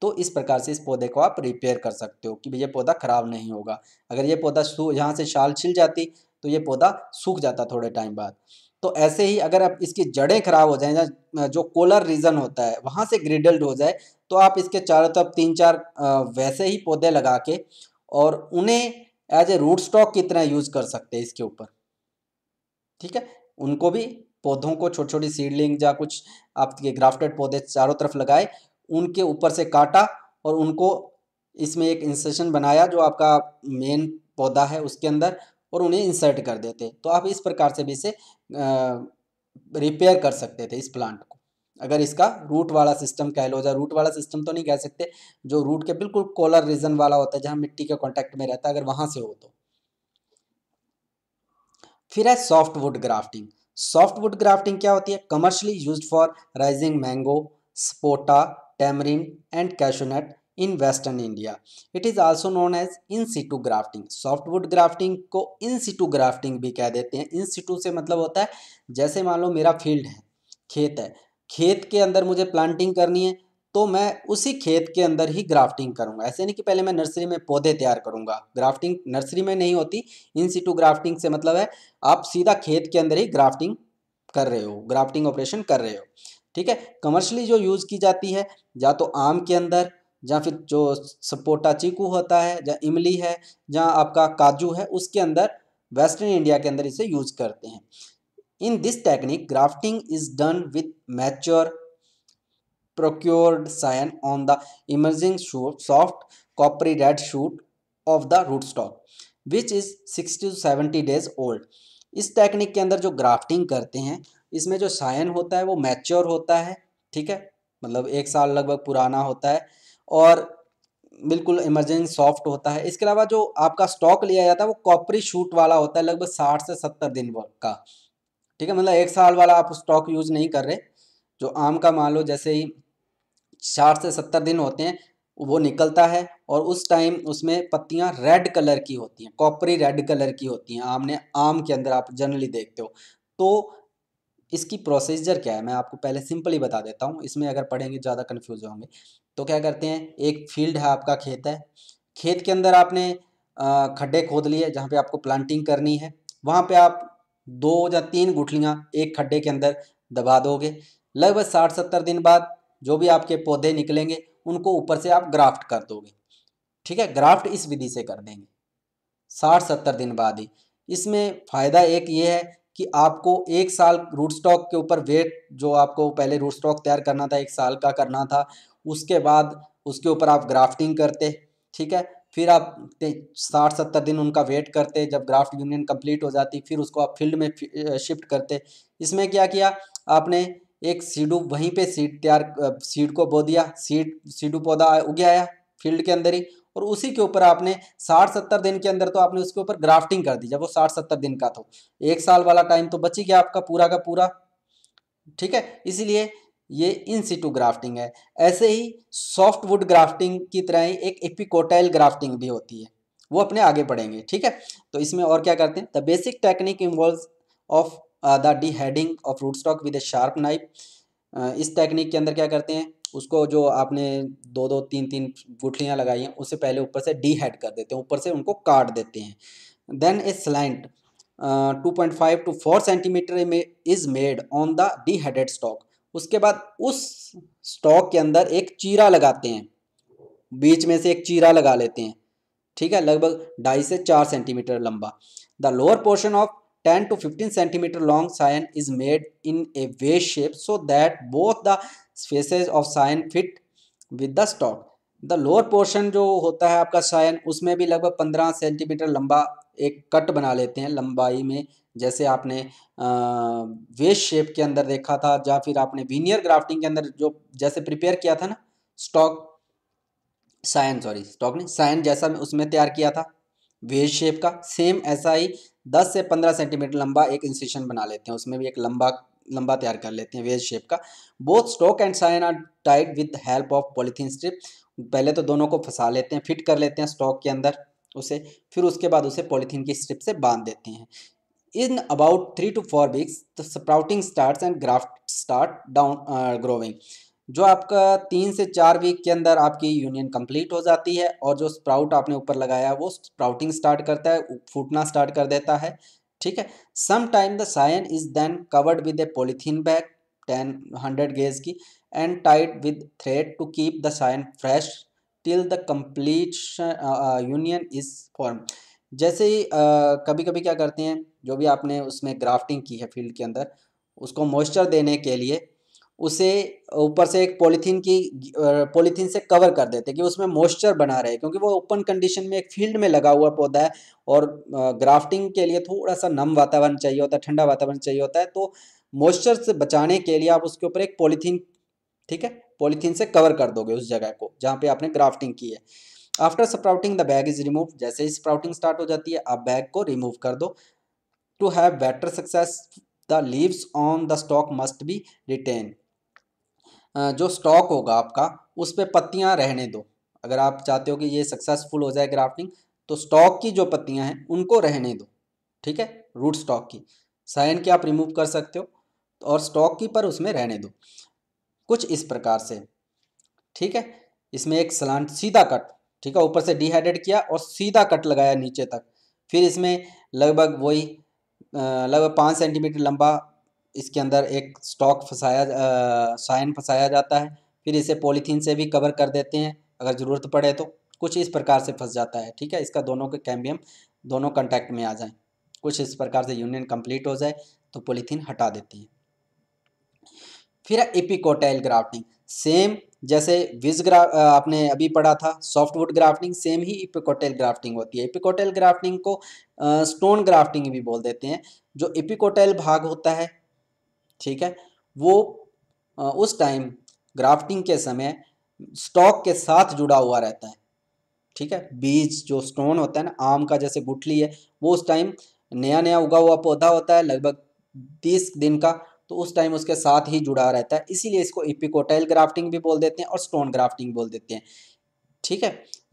तो इस प्रकार से इस पौधे को आप रिपेयर कर सकते हो कि ये पौधा ख़राब नहीं होगा अगर ये पौधा यहाँ से शाल छिल जाती तो ये पौधा सूख जाता थोड़े टाइम बाद तो ऐसे ही अगर आप इसकी जड़ें खराब हो जाएं जो कोलर रीजन होता है वहाँ से ग्रिडल्ड हो जाए तो आप इसके चारों तरफ तीन चार वैसे ही पौधे लगा के और उन्हें एज ए रूट स्टॉक की तरह यूज कर सकते हैं इसके ऊपर ठीक है उनको भी पौधों को छोटी छोटी सीडलिंग या कुछ आपके ग्राफ्टेड पौधे चारों तरफ लगाए उनके ऊपर से काटा और उनको इसमें एक इंसेशन बनाया जो आपका मेन पौधा है उसके अंदर और उन्हें इंसर्ट कर देते तो आप इस प्रकार से भी इसे रिपेयर कर सकते थे इस प्लांट को अगर इसका रूट वाला सिस्टम कह लो जाए रूट वाला सिस्टम तो नहीं कह सकते जो रूट के बिल्कुल कोलर रीजन वाला होता है जहाँ मिट्टी के कॉन्टैक्ट में रहता है अगर वहाँ से हो तो फिर है सॉफ्टवुड ग्राफ्टिंग सॉफ्टवुड ग्राफ्टिंग क्या होती है commercially used for raising mango sapota tamarind and cashewnut in western India it is also known as in situ grafting softwood grafting को इन सीटू ग्राफ्टिंग भी कह देते हैं इन सीटू से मतलब होता है जैसे मान लो मेरा फील्ड है खेत है खेत के अंदर मुझे प्लांटिंग करनी है तो मैं उसी खेत के अंदर ही ग्राफ्टिंग करूंगा ऐसे नहीं कि पहले मैं नर्सरी में पौधे तैयार करूंगा ग्राफ्टिंग नर्सरी में नहीं होती इन सीटू ग्राफ्टिंग से मतलब है आप सीधा खेत के अंदर ही ग्राफ्टिंग कर रहे हो ग्राफ्टिंग ऑपरेशन कर रहे हो ठीक है कमर्शली जो यूज़ की जाती है या तो आम के अंदर या फिर जो सपोटा चीकू होता है या इमली है या आपका काजू है उसके अंदर वेस्टर्न इंडिया के अंदर इसे यूज करते हैं in this technique grafting is done with mature scion on the the shoot soft coppery red shoot of the root stock which is sixty to seventy days old इस technique के अंदर जो grafting करते हैं इसमें जो साइन होता है वो मैच्योर होता है ठीक है मतलब एक साल लगभग पुराना होता है और बिल्कुल इमरजेंसी सॉफ्ट होता है इसके अलावा जो आपका स्टॉक लिया जाता है वो कॉपरी शूट वाला होता है लगभग साठ से सत्तर दिन का ठीक है मतलब एक साल वाला आप स्टॉक यूज नहीं कर रहे जो आम का मान लो जैसे ही साठ से सत्तर दिन होते हैं वो निकलता है और उस टाइम उसमें पत्तियां रेड कलर की होती हैं कॉपरी रेड कलर की होती हैं आमने आम के अंदर आप जनरली देखते हो तो इसकी प्रोसीजर क्या है मैं आपको पहले सिंपली बता देता हूँ इसमें अगर पढ़ेंगे ज़्यादा कन्फ्यूज होंगे तो क्या करते हैं एक फील्ड है आपका खेत है खेत के अंदर आपने खड्डे खोद लिए जहाँ पे आपको प्लांटिंग करनी है वहाँ पे आप दो या तीन गुठलियाँ एक खड्डे के अंदर दबा दोगे लगभग साठ सत्तर दिन बाद जो भी आपके पौधे निकलेंगे उनको ऊपर से आप ग्राफ्ट कर दोगे ठीक है ग्राफ्ट इस विधि से कर देंगे साठ सत्तर दिन बाद ही इसमें फ़ायदा एक ये है कि आपको एक साल रूट स्टॉक के ऊपर वेट जो आपको पहले रूट स्टॉक तैयार करना था एक साल का करना था उसके बाद उसके ऊपर आप ग्राफ्टिंग करते ठीक है फिर आप साठ सत्तर दिन उनका वेट करते जब ग्राफ्ट यूनियन कंप्लीट हो जाती फिर उसको आप फील्ड में शिफ्ट करते इसमें क्या किया आपने एक सीडू वहीं पे सीड तैयार सीड को बो दिया सीड सीडू पौधा उग आया फील्ड के अंदर ही और उसी के ऊपर आपने साठ सत्तर दिन के अंदर तो आपने उसके ऊपर ग्राफ्टिंग कर दी जब वो साठ सत्तर दिन का तो एक साल वाला टाइम तो बची गया आपका पूरा का पूरा ठीक है इसीलिए ये इन सीटू ग्राफ्टिंग है ऐसे ही सॉफ्टवुड ग्राफ्टिंग की तरह ही एक एपिकोटाइल ग्राफ्टिंग भी होती है वो अपने आगे बढ़ेंगे ठीक है तो इसमें और क्या करते हैं the basic technique involve of the de heading of root stock with a sharp knife इस टेक्निक के अंदर क्या करते हैं उसको जो आपने दो दो तीन तीन गुठलियाँ लगाई हैं उससे पहले ऊपर से डी हेड कर देते हैं ऊपर से उनको काट देते हैं then a slant two point five to four centimeter में is made on the de headed stock उसके बाद उस स्टॉक के अंदर एक चीरा लगाते हैं बीच में से एक चीरा लगा लेते हैं ठीक है लगभग ढाई से चार सेंटीमीटर लंबा the lower portion of ten to fifteen centimeter long scion is made in a वे shape so that both the spaces of scion fit with the stock the lower portion जो होता है आपका साइन उसमें भी लगभग पंद्रह सेंटीमीटर लंबा एक कट बना लेते हैं लंबाई में जैसे आपने वेस्ट शेप के अंदर देखा था या फिर आपने वीनियर ग्राफ्टिंग के अंदर जो जैसे प्रिपेयर किया था ना स्टॉक साइन सॉरी स्टॉक नहीं साइन जैसा उसमें तैयार किया था वेज शेप का सेम ऐसा ही दस से पंद्रह सेंटीमीटर लंबा एक इंसिशन बना लेते हैं उसमें भी एक लंबा लंबा तैयार कर लेते हैं वेज शेप का both stock and scion are tight with help of polythene strip पहले तो दोनों को फंसा लेते हैं फिट कर लेते हैं स्टॉक के अंदर उसे फिर उसके बाद उसे पॉलीथीन की स्ट्रिप से बांध देते हैं in about three to four weeks the sprouting start and graft start down growing जो आपका तीन से चार वीक के अंदर आपकी यूनियन कंप्लीट हो जाती है और जो स्प्राउट आपने ऊपर लगाया वो स्प्राउटिंग स्टार्ट करता है फूटना स्टार्ट कर देता है ठीक है some time the scion is then covered with a polythene bag ten hundred gauge की and tight with thread to keep the scion fresh till the complete union is form जैसे ही uh, कभी कभी क्या करते हैं जो भी आपने उसमें ग्राफ्टिंग की है फील्ड के अंदर उसको मॉइस्चर देने के लिए उसे ऊपर से एक पॉलीथीन की पॉलीथीन से कवर कर देते कि उसमें मॉइस्चर बना रहे क्योंकि वो ओपन कंडीशन में एक फील्ड में लगा हुआ पौधा है और ग्राफ्टिंग के लिए थोड़ा सा नम वातावरण चाहिए होता है ठंडा वातावरण चाहिए होता है तो मॉइस्चर से बचाने के लिए आप उसके ऊपर एक पॉलीथीन ठीक है पॉलीथीन से कवर कर दोगे उस जगह को जहाँ पे आपने ग्राफ्टिंग की है after sprouting the bag is remove जैसे ही स्प्राउटिंग स्टार्ट हो जाती है आप बैग को रिमूव कर दो to have better success the leaves on the stock must be retain जो स्टॉक होगा आपका उस पर पत्तियाँ रहने दो अगर आप चाहते हो कि ये सक्सेसफुल हो जाए ग्राफ्टिंग तो स्टॉक की जो पत्तियाँ हैं उनको रहने दो ठीक है रूट स्टॉक की साइन की आप रिमूव कर सकते हो और स्टॉक की पर उसमें रहने दो कुछ इस प्रकार से ठीक है इसमें एक सलांट सीधा कट ठीक है ऊपर से डिहाइड्रेट किया और सीधा कट लगाया नीचे तक फिर इसमें लगभग वही लगभग पाँच सेंटीमीटर लंबा इसके अंदर एक स्टॉक फंसाया साइन फंसाया जाता है फिर इसे पॉलीथीन से भी कवर कर देते हैं अगर ज़रूरत पड़े तो कुछ इस प्रकार से फंस जाता है ठीक है इसका दोनों के कैम्बियम दोनों कंटेक्ट में आ जाए कुछ इस प्रकार से यूनियन कंप्लीट हो जाए तो पोलीथीन हटा देती है फिर एपिकोटाइल ग्राफ्टिंग सेम जैसे विज ग्रा आपने अभी पढ़ा था सॉफ्टवुड ग्राफ्टिंग सेम ही एपिकोटाइल ग्राफ्टिंग होती है एपिकोटाइल ग्राफ्टिंग को स्टोन ग्राफ्टिंग भी बोल देते हैं जो एपिकोटाइल भाग होता है ठीक है वो उस टाइम ग्राफ्टिंग के समय स्टॉक के साथ जुड़ा हुआ रहता है ठीक है बीज जो स्टोन होता है ना आम का जैसे गुठली है वो उस टाइम नया नया उगा हुआ पौधा होता है लगभग तीस दिन का तो उस टाइम उसके साथ ही जुड़ा रहता है इसीलिए इसको इपिकोटाइल ग्राफ्टिंग भी बोल देते हैं और स्टोन ग्राफ्टिंग बोल देते हैं ठीक है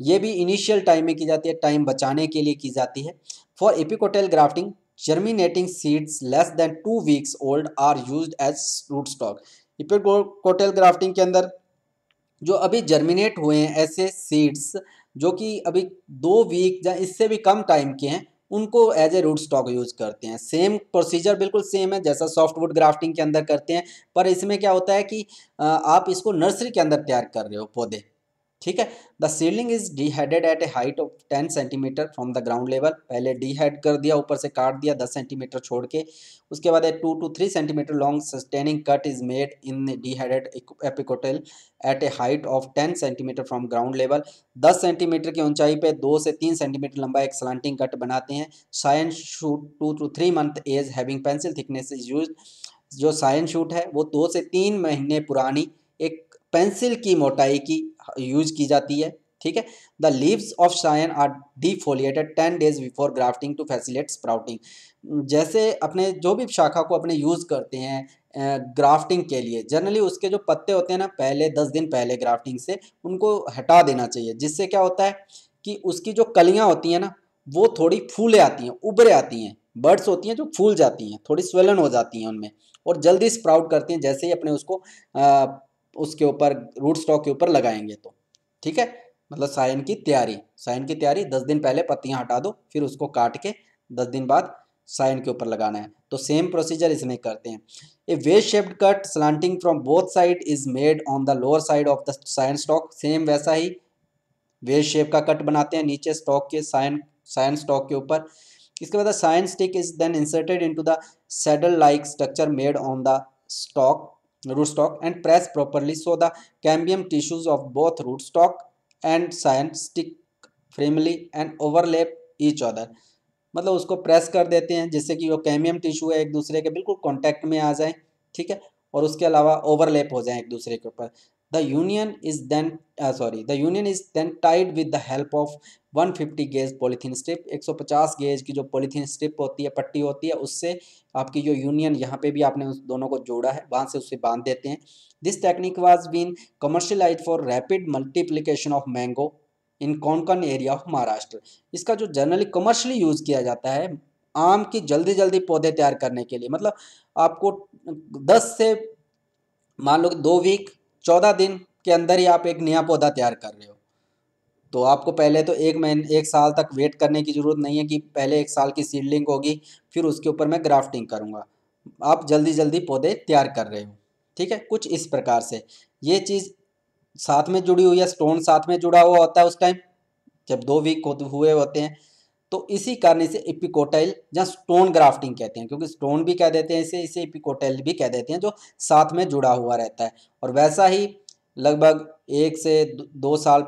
ये भी इनिशियल टाइम में की जाती है टाइम बचाने के लिए की जाती है for epicotyl grafting germinating seeds less than two weeks old are use as root stock कोटेल ग्राफ्टिंग के अंदर जो अभी जर्मिनेट हुए हैं ऐसे सीड्स जो कि अभी दो वीक या इससे भी कम टाइम के हैं उनको as a root stock use करते हैं सेम प्रोसीजर बिल्कुल सेम है जैसा सॉफ्टवुड ग्राफ्टिंग के अंदर करते हैं पर इसमें क्या होता है कि आप इसको नर्सरी के अंदर तैयार कर रहे हो पौधे ठीक है the seedling is de headed at a height of ten centimeter from the ground level पहले डी हेड कर दिया ऊपर से काट दिया दस सेंटीमीटर छोड़ के उसके बाद two to three centimeter long sustaining cut is made in de headed epicotyl at a height of ten centimeter from ground level दस सेंटीमीटर की ऊंचाई पे दो से तीन सेंटीमीटर लंबा एक स्लांटिंग कट बनाते हैं scion shoot two to three month age having pencil thickness is use जो साइन शूट है वो दो से तीन महीने पुरानी पेंसिल की मोटाई की यूज की जाती है ठीक है the leaves of scion are defoliated ten days before grafting to facilitate sprouting जैसे अपने जो भी शाखा को अपने यूज़ करते हैं ग्राफ्टिंग के लिए जनरली उसके जो पत्ते होते हैं ना पहले दस दिन पहले ग्राफ्टिंग से उनको हटा देना चाहिए जिससे क्या होता है कि उसकी जो कलियाँ होती हैं ना वो थोड़ी फूले आती हैं उभरे आती हैं बर्ड्स होती हैं जो फूल जाती हैं थोड़ी स्वेलन हो जाती हैं उनमें और जल्दी स्प्राउट करती हैं जैसे ही अपने उसको उसके ऊपर रूट स्टॉक के ऊपर लगाएंगे तो ठीक है मतलब साइन की तैयारी साइन की तैयारी दस दिन पहले पत्तियां हटा दो फिर उसको काट के दस दिन बाद साइन के ऊपर लगाना है तो सेम प्रोसीजर इसमें करते हैं ए वे shaped cut slanting from both side is made on the lower side of the scion stock same वैसा ही वे शेप का कट बनाते हैं नीचे स्टॉक के साइन साइन स्टॉक के ऊपर इसके बाद scion stick is then inserted into the saddle like structure made on the stock rootstock and press properly so the cambium tissues of both rootstock and scion stick firmly and overlap each other मतलब उसको press कर देते हैं जिससे कि वो कैमियम tissue है एक दूसरे के बिल्कुल कांटेक्ट में आ जाए ठीक है और उसके अलावा ओवरलैप हो जाए एक दूसरे के ऊपर the union is then uh, sorry the union is then tied with the help of 150 gauge polythene strip 150 gauge की जो पॉलीथीन स्ट्रिप होती है पट्टी होती है उससे आपकी जो यूनियन यहाँ पे भी आपने उस दोनों को जोड़ा है वहाँ से उसे बांध देते हैं this technique was been commercialize for rapid multiplication of mango in कौन एरिया ऑफ महाराष्ट्र इसका जो जनरली कमर्शली यूज़ किया जाता है आम की जल्दी जल्दी पौधे तैयार करने के लिए मतलब आपको दस से मान लो दो वीक चौदह दिन के अंदर ही आप एक नया पौधा तैयार कर रहे हो तो आपको पहले तो एक महीने एक साल तक वेट करने की ज़रूरत नहीं है कि पहले एक साल की सीडलिंग होगी फिर उसके ऊपर मैं ग्राफ्टिंग करूँगा आप जल्दी जल्दी पौधे तैयार कर रहे हो ठीक है कुछ इस प्रकार से ये चीज़ साथ में जुड़ी हुई है स्टोन साथ में जुड़ा हुआ होता है उस टाइम जब दो वीक हुए होते हैं तो इसी कारण इसे इपिकोटाइल या स्टोन ग्राफ्टिंग कहते हैं क्योंकि स्टोन भी कह देते हैं इसे इसे इपिकोटाइल भी कह देते हैं जो साथ में जुड़ा हुआ रहता है और वैसा ही लगभग एक से दो साल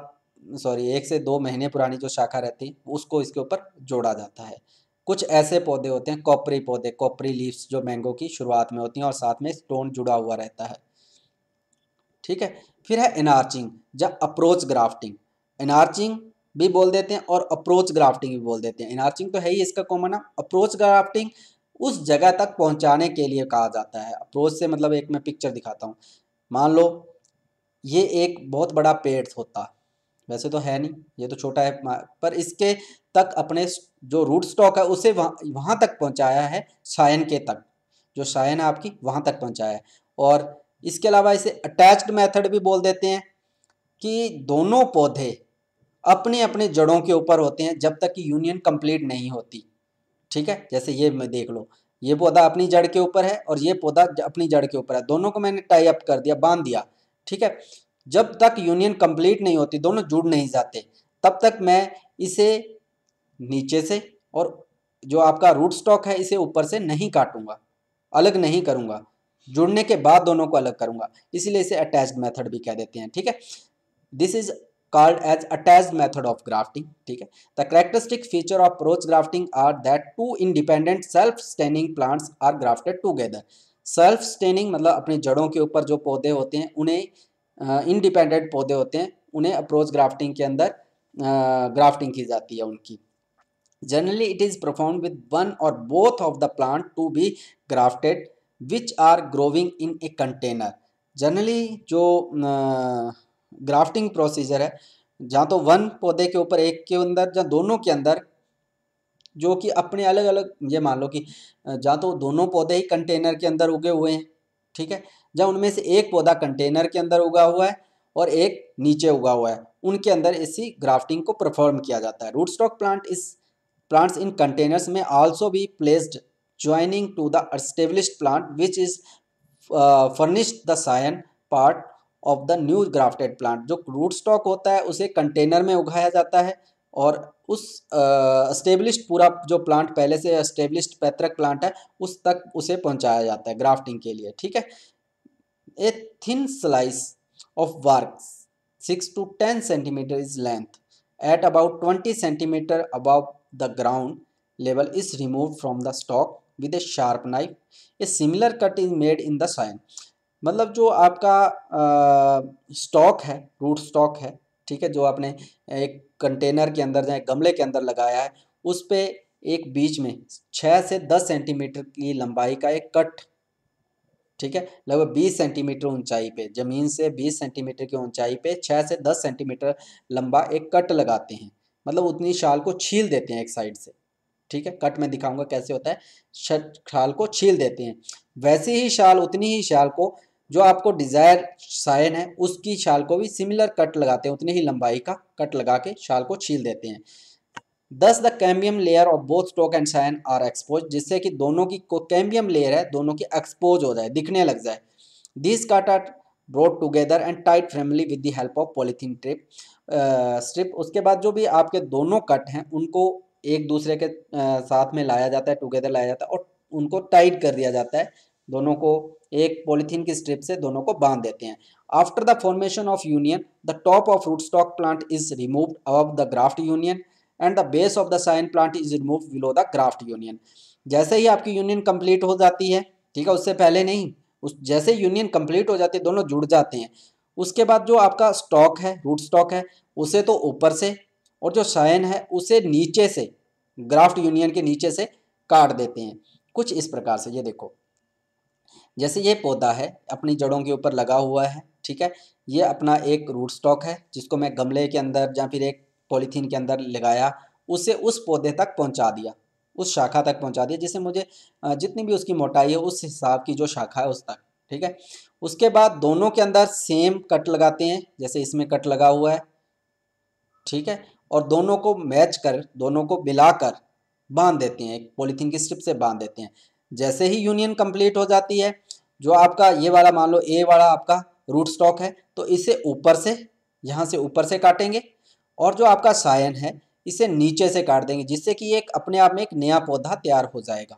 सॉरी एक से दो महीने पुरानी जो शाखा रहती है उसको इसके ऊपर जोड़ा जाता है कुछ ऐसे पौधे होते हैं कॉपरी पौधे कॉपरी लीव्स जो मैंगो की शुरुआत में होती हैं और साथ में स्टोन जुड़ा हुआ रहता है ठीक है फिर है एनार्चिंग या अप्रोच ग्राफ्टिंग एनार्चिंग भी बोल देते हैं और अप्रोच ग्राफ्टिंग भी बोल देते हैं इनार्चिंग तो है ही इसका कॉमन नाम अप्रोच ग्राफ्टिंग उस जगह तक पहुंचाने के लिए कहा जाता है अप्रोच से मतलब एक मैं पिक्चर दिखाता हूँ मान लो ये एक बहुत बड़ा पेड़ होता वैसे तो है नहीं ये तो छोटा है पर इसके तक अपने जो रूट स्टॉक है उसे वहाँ वहाँ तक पहुँचाया है शायन के तक जो शायन है आपकी वहाँ तक पहुँचाया है और इसके अलावा इसे अटैच्ड मेथड भी बोल देते हैं कि दोनों पौधे अपने अपने जड़ों के ऊपर होते हैं जब तक कि यूनियन कंप्लीट नहीं होती ठीक है जैसे ये मैं देख लो ये पौधा अपनी जड़ के ऊपर है और ये पौधा अपनी जड़ के ऊपर है दोनों को मैंने टाई अप कर दिया बांध दिया ठीक है जब तक यूनियन कंप्लीट नहीं होती दोनों जुड़ नहीं जाते तब तक मैं इसे नीचे से और जो आपका रूट स्टॉक है इसे ऊपर से नहीं काटूंगा अलग नहीं करूंगा जुड़ने के बाद दोनों को अलग करूंगा इसीलिए इसे अटैच्ड मेथड भी कह देते हैं ठीक है this is called as attached method of grafting ठीक है the characteristic feature of approach grafting are that two independent self staining plants are grafted together self staining मतलब अपनी जड़ों के ऊपर जो पौधे होते हैं उन्हें इंडिपेंडेंट पौधे होते हैं उन्हें अप्रोच ग्राफ्टिंग के अंदर ग्राफ्टिंग की जाती है उनकी generally it is perform with one और both of the plant to be grafted which are growing in a container generally जो uh, ग्राफ्टिंग प्रोसीजर है जहाँ तो वन पौधे के ऊपर एक के अंदर या दोनों के अंदर जो कि अपने अलग अलग ये मान लो कि जहाँ तो दोनों पौधे ही कंटेनर के अंदर उगे हुए हैं ठीक है जहाँ उनमें से एक पौधा कंटेनर के अंदर उगा हुआ है और एक नीचे उगा हुआ है उनके अंदर इसी ग्राफ्टिंग को परफॉर्म किया जाता है root stock plant is plants in containers में also be placed joining to the establish plant which is furnished the scion part of the new grafted plant जो रूट स्टॉक होता है उसे कंटेनर में उगाया जाता है और उस स्टेब्लिश्ड uh, पूरा जो प्लांट पहले से स्टेब्लिश्ड पैतृक प्लांट है उस तक उसे पहुंचाया जाता है ग्राफ्टिंग के लिए ठीक है a thin slice of bark six to ten centimeter is length at about twenty centimeter above the ground level is remove from the stock with a sharp knife a similar cut is made in the scion मतलब जो आपका stock है root stock है ठीक है जो आपने एक कंटेनर के अंदर या गमले के अंदर लगाया है उस पर एक बीच में छः से दस सेंटीमीटर की लंबाई का एक कट ठीक है लगभग बीस सेंटीमीटर ऊंचाई पे ज़मीन से बीस सेंटीमीटर की ऊंचाई पे छः से दस सेंटीमीटर लंबा एक कट लगाते हैं मतलब उतनी शाल को छील देते हैं एक साइड से ठीक है कट में दिखाऊंगा कैसे होता है शाल को छील देते हैं वैसी ही शाल उतनी ही शाल को जो आपको डिज़ायर साइन है उसकी शाल को भी सिमिलर कट लगाते हैं उतनी ही लंबाई का कट लगा के शाल को छील देते हैं thus the cambium layer of both stock and scion are expose जिससे कि दोनों की को कैम्बियम लेयर है दोनों की एक्सपोज हो जाए दिखने लग जाए this cut are brought together and tight firmly with the help of polythene trip strip उसके बाद जो भी आपके दोनों कट हैं उनको एक दूसरे के साथ में लाया जाता है टुगेदर लाया जाता है और उनको टाइट कर दिया जाता है दोनों को एक पॉलीथीन की स्ट्रिप से दोनों को बांध देते हैं after the formation of union the top of root stock plant is removed अब the graft union and the base of the scion plant is remove below the graft union जैसे ही आपकी यूनियन कंप्लीट हो जाती है ठीक है उससे पहले नहीं उस जैसे यूनियन कंप्लीट हो जाती है दोनों जुड़ जाते हैं उसके बाद जो आपका स्टॉक है रूट स्टॉक है उसे तो ऊपर से और जो साइन है उसे नीचे से ग्राफ्ट यूनियन के नीचे से काट देते हैं कुछ इस प्रकार से ये देखो जैसे ये पौधा है अपनी जड़ों के ऊपर लगा हुआ है ठीक है ये अपना एक रूट स्टॉक है जिसको मैं गमले के अंदर या फिर एक पॉलीथीन के अंदर लगाया उसे उस पौधे तक पहुंचा दिया उस शाखा तक पहुंचा दिया जिसे मुझे जितनी भी उसकी मोटाई है उस हिसाब की जो शाखा है उस तक ठीक है उसके बाद दोनों के अंदर सेम कट लगाते हैं जैसे इसमें कट लगा हुआ है ठीक है और दोनों को मैच कर दोनों को मिलाकर बांध देते हैं एक पॉलीथीन की स्ट्रिप से बांध देते हैं जैसे ही यूनियन कंप्लीट हो जाती है जो आपका ये वाला मान लो ए वाला आपका रूट स्टॉक है तो इसे ऊपर से यहाँ से ऊपर से काटेंगे और जो आपका सायन है इसे नीचे से काट देंगे जिससे कि एक अपने आप में एक नया पौधा तैयार हो जाएगा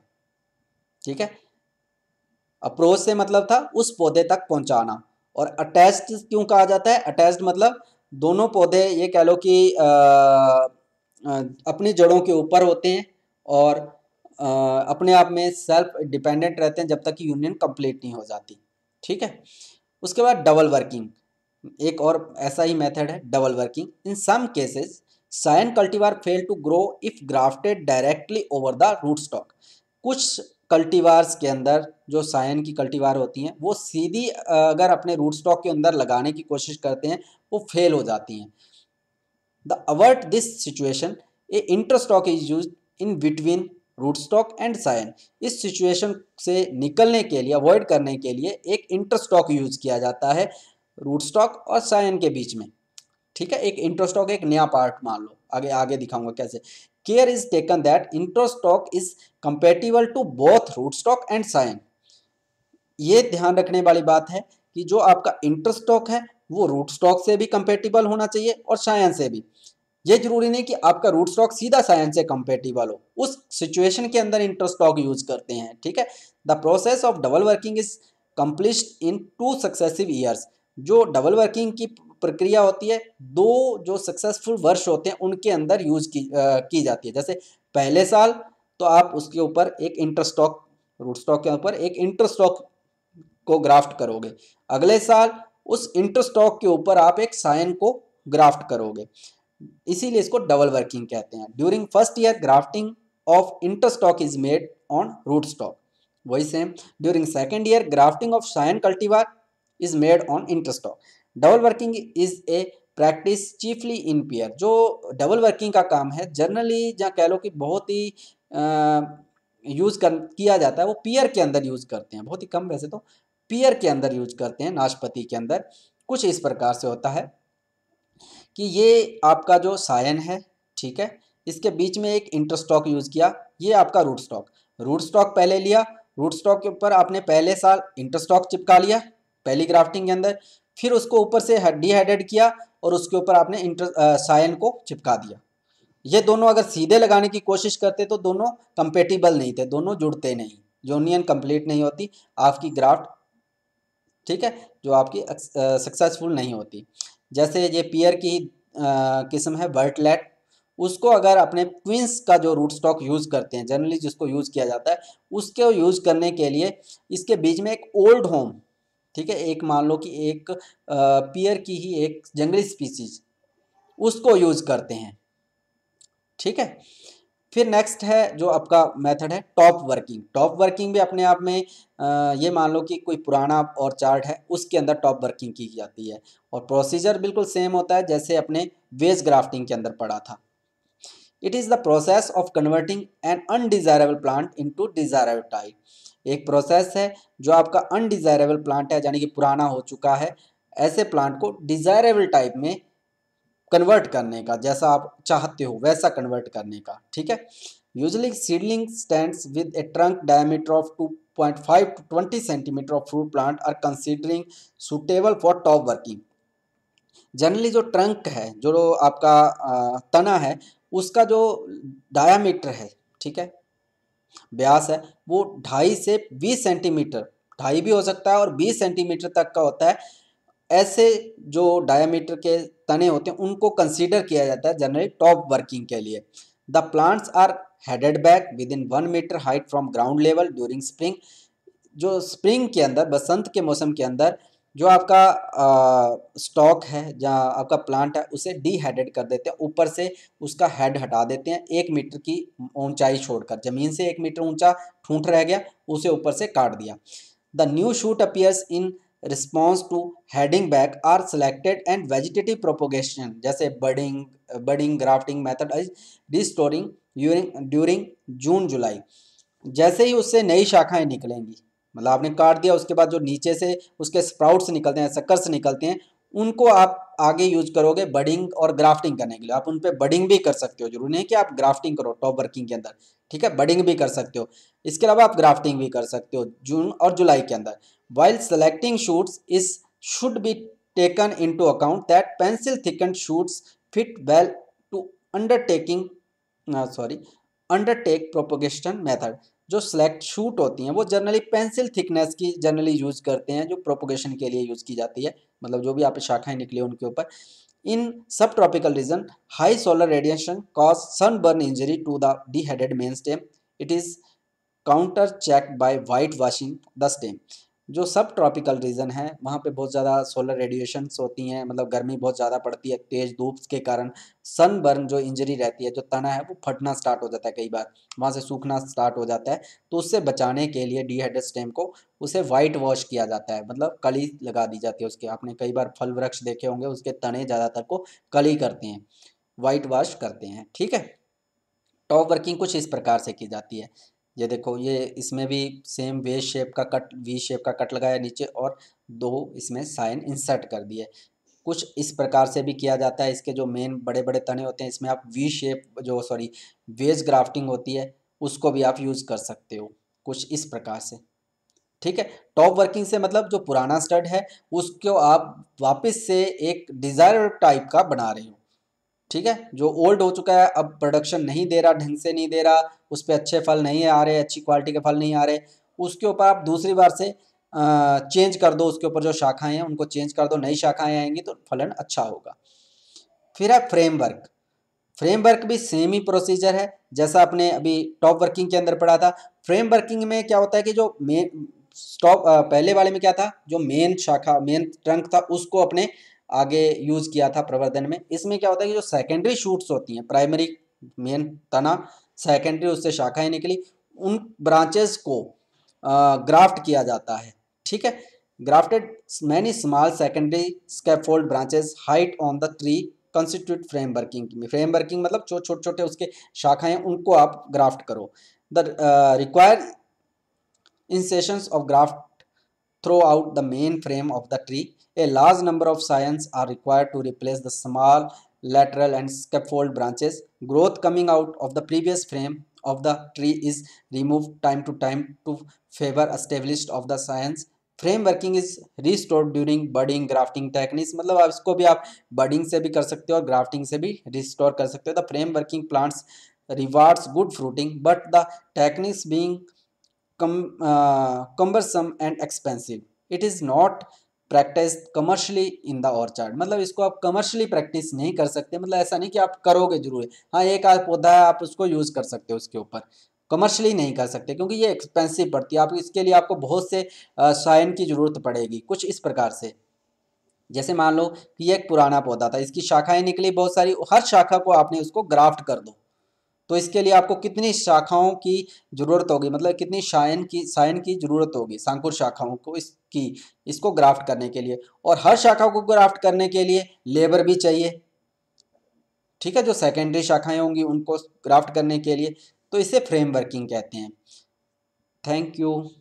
ठीक है अप्रोच से मतलब था उस पौधे तक पहुंचाना और अटैच्ड क्यों कहा जाता है अटैच्ड मतलब दोनों पौधे ये कह लो कि अपनी जड़ों के ऊपर होते हैं और अपने आप में सेल्फ डिपेंडेंट रहते हैं जब तक कि यूनियन कंप्लीट नहीं हो जाती ठीक है उसके बाद डबल वर्किंग एक और ऐसा ही मेथड है double working in some cases scion cultivar fail to grow if grafted directly over the root stock कुछ कल्टीवार्स के अंदर जो साइन की कल्टीवार होती हैं वो सीधी अगर अपने रूट स्टॉक के अंदर लगाने की कोशिश करते हैं वो फेल हो जाती हैं the avert this situation a inter stock is use in between rootstock and scion इस सिचुएशन से निकलने के लिए अवॉइड करने के लिए एक इंटरस्टॉक यूज किया जाता है रूटस्टॉक और साइन के बीच में ठीक है एक इंटरस्टॉक एक नया पार्ट मान लो आगे आगे दिखाऊंगा कैसे care is taken that interstock is compatible to both root stock and scion ये ध्यान रखने वाली बात है कि जो आपका इंटरस्टॉक है वो रूट स्टॉक से भी कंपेटिबल होना चाहिए और साइन से भी ये जरूरी नहीं कि आपका रूट स्टॉक सीधा साइंस से कंपेटिबल हो उस सिचुएशन के अंदर इंटरस्टॉक यूज करते हैं ठीक है the process of double working is accomplish in two successive years जो डबल वर्किंग की प्रक्रिया होती है दो जो सक्सेसफुल वर्ष होते हैं उनके अंदर यूज की आ, की जाती है जैसे पहले साल तो आप उसके ऊपर एक इंटरस्टॉक रूट स्टॉक के ऊपर एक स्टॉक को ग्राफ्ट करोगे अगले साल उस इंटरस्टॉक के ऊपर आप एक साइन को ग्राफ्ट करोगे इसीलिए इसको डबल वर्किंग कहते हैं during first year grafting of inter stock is made on root stock वही same during second year grafting of scion cultivar is made on inter stock double working is a practice chiefly in pear जो double working का काम है generally जहाँ कह लो कि बहुत ही यूज़ कर किया जाता है वो पियर के अंदर यूज़ करते हैं बहुत ही कम वैसे तो पियर के अंदर यूज करते हैं नाशपति के अंदर कुछ इस प्रकार से होता है कि ये आपका जो सायन है ठीक है इसके बीच में एक इंटरस्टॉक यूज़ किया ये आपका रूट स्टॉक रूट स्टॉक पहले लिया रूट स्टॉक के ऊपर आपने पहले साल इंटरस्टॉक चिपका लिया पहली ग्राफ्टिंग के अंदर फिर उसको ऊपर से डिहाइड्रेट किया और उसके ऊपर आपने इंटर सायन को चिपका दिया ये दोनों अगर सीधे लगाने की कोशिश करते तो दोनों कंपेटिबल नहीं थे दोनों जुड़ते नहीं यूनियन कंप्लीट नहीं होती आपकी ग्राफ्ट ठीक है जो आपकी सक्सेसफुल नहीं होती जैसे ये पियर की किस्म है बर्टलेट उसको अगर अपने क्विंस का जो रूट स्टॉक यूज़ करते हैं जनरली जिसको यूज़ किया जाता है उसके यूज़ करने के लिए इसके बीच में एक ओल्ड होम ठीक है एक मान लो कि एक पियर की ही एक जंगली स्पीसीज उसको यूज़ करते हैं ठीक है फिर नेक्स्ट है जो आपका मेथड है टॉप वर्किंग टॉप वर्किंग भी अपने आप में ये मान लो कि कोई पुराना और चार्ट है उसके अंदर टॉप वर्किंग की जाती है और प्रोसीजर बिल्कुल सेम होता है जैसे अपने वेज ग्राफ्टिंग के अंदर पड़ा था it is the process of converting an undesirable plant into desirable type एक प्रोसेस है जो आपका अनडिज़ायरेबल प्लांट है यानी कि पुराना हो चुका है ऐसे प्लांट को डिज़ायरेबल टाइप में कन्वर्ट करने का जैसा आप चाहते हो वैसा कन्वर्ट करने का ठीक है usually seedling stand with a trunk diameter of two point five to twenty centimeter of fruit plant are considering suitable for top working generally जो ट्रंक है जो आपका तना है उसका जो डायामीटर है ठीक है ब्यास है वो ढाई से बीस सेंटीमीटर ढाई भी हो सकता है और बीस सेंटीमीटर तक का होता है ऐसे जो डायामीटर के तने होते हैं उनको कंसीडर किया जाता है जनरली टॉप वर्किंग के लिए the plants are headed back with in one meter height from ground level during spring जो स्प्रिंग के अंदर बसंत के मौसम के अंदर जो आपका स्टॉक है जहाँ आपका प्लांट है उसे डीहाइड्रेट कर देते हैं ऊपर से उसका हेड हटा देते हैं एक मीटर की ऊंचाई छोड़कर ज़मीन से एक मीटर ऊंचा ठूंठ रह गया उसे ऊपर से काट दिया the new shoot appears in response to heading back are selected and vegetative propagation जैसे budding budding grafting method is restoring during during June July जैसे ही उससे नई शाखाएं निकलेंगी मतलब आपने काट दिया उसके बाद जो नीचे से उसके स्प्राउट्स निकलते हैं सकर्स निकलते हैं उनको आप आगे यूज करोगे बडिंग और ग्राफ्टिंग करने के लिए आप उन पर बडिंग भी कर सकते हो जरूरी नहीं कि आप ग्राफ्टिंग करो टॉप वर्किंग के अंदर ठीक है बडिंग भी कर सकते हो इसके अलावा आप ग्राफ्टिंग भी कर सकते हो जून और जुलाई के अंदर while selecting shoots is should be taken into account that pencil thicken shoots fit well to undertaking sorry undertake propagation method जो सेलेक्ट शूट होती हैं वो जनरली पेंसिल थिकनेस की जनरली यूज़ करते हैं जो प्रोपोगेशन के लिए यूज़ की जाती है मतलब जो भी आप शाखाएं निकली उनके ऊपर इन सब tropical region high solar radiation cause sunburn injury to the D main stem it is counter check by white washing the stem जो सब ट्रॉपिकल रीजन है वहाँ पे बहुत ज़्यादा सोलर रेडिएशन होती हैं मतलब गर्मी बहुत ज़्यादा पड़ती है तेज़ धूप के कारण सनबर्न जो इंजरी रहती है जो तना है वो फटना स्टार्ट हो जाता है कई बार वहाँ से सूखना स्टार्ट हो जाता है तो उससे बचाने के लिए डिहाइड्रेट स्टेम को उसे वाइट वॉश किया जाता है मतलब कली लगा दी जाती है उसके आपने कई बार फल वृक्ष देखे होंगे उसके तने ज़्यादातर को कली करते हैं वाइट वॉश करते हैं ठीक है टॉप वर्किंग कुछ इस प्रकार से की जाती है ये देखो ये इसमें भी सेम वे शेप का कट वी शेप का कट लगाया नीचे और दो इसमें साइन इंसर्ट कर दिए कुछ इस प्रकार से भी किया जाता है इसके जो मेन बड़े बड़े तने होते हैं इसमें आप वी शेप जो सॉरी वेज ग्राफ्टिंग होती है उसको भी आप यूज़ कर सकते हो कुछ इस प्रकार से ठीक है टॉप वर्किंग से मतलब जो पुराना स्टड है उसको आप वापस से एक डिज़ायर टाइप का बना रहे हो ठीक है जो ओल्ड हो चुका है अब प्रोडक्शन नहीं दे रहा ढंग से नहीं दे रहा उस पर अच्छे फल नहीं आ रहे अच्छी क्वालिटी के फल नहीं आ रहे उसके ऊपर आप दूसरी बार से चेंज कर दो उसके ऊपर जो शाखाएं हैं उनको चेंज कर दो नई शाखाएं आएंगी तो फलन अच्छा होगा फिर है फ्रेमवर्क फ्रेमवर्क भी सेम ही प्रोसीजर है जैसा आपने अभी टॉप वर्किंग के अंदर पढ़ा था फ्रेम वर्किंग में क्या होता है कि जो मेन स्टॉप पहले वाले में क्या था जो मेन शाखा मेन ट्रंक था उसको अपने आगे यूज किया था प्रवर्धन में इसमें क्या होता है कि जो सेकेंडरी शूट्स होती हैं प्राइमरी मेन तना सेकेंडरी उससे शाखाएं निकली उन ब्रांचेस को ग्राफ्ट किया जाता है ठीक है grafted many small secondary scaffold branches height on the tree constitute frame working frame working मतलब जो छोटे छोटे उसके शाखाएं उनको आप ग्राफ्ट करो the require incisions of graft throughout the main frame of the tree a large number of scions are required to replace the small lateral and scaffold branches. Growth coming out of the previous frame of the tree is removed time to time to favor established of the scions. Frameworking is restored during budding grafting techniques. मतलब आप इसको भी आप budding से भी कर सकते हो और grafting से भी restore कर सकते हो. The frameworking plants rewards good fruiting, but the techniques being uh, cumbersome and expensive. It is not practice commercially in the orchard मतलब इसको आप कमर्शली प्रैक्टिस नहीं कर सकते मतलब ऐसा नहीं कि आप करोगे जरूर हाँ एक आध पौधा है आप उसको यूज़ कर सकते हो उसके ऊपर कमर्शली नहीं कर सकते क्योंकि ये एक्सपेंसिव पड़ती है आप इसके लिए आपको बहुत से साइन की ज़रूरत पड़ेगी कुछ इस प्रकार से जैसे मान लो कि ये एक पुराना पौधा था इसकी शाखाएं निकली बहुत सारी हर शाखा को आपने उसको ग्राफ्ट कर दो तो इसके लिए आपको कितनी शाखाओं की ज़रूरत होगी मतलब कितनी शायन की साइन की ज़रूरत होगी सांकुर शाखाओं को इसकी इसको ग्राफ्ट करने के लिए और हर शाखा को ग्राफ्ट करने के लिए लेबर भी चाहिए ठीक है जो सेकेंडरी शाखाएं होंगी उनको ग्राफ्ट करने के लिए तो इसे फ्रेम वर्किंग कहते हैं थैंक यू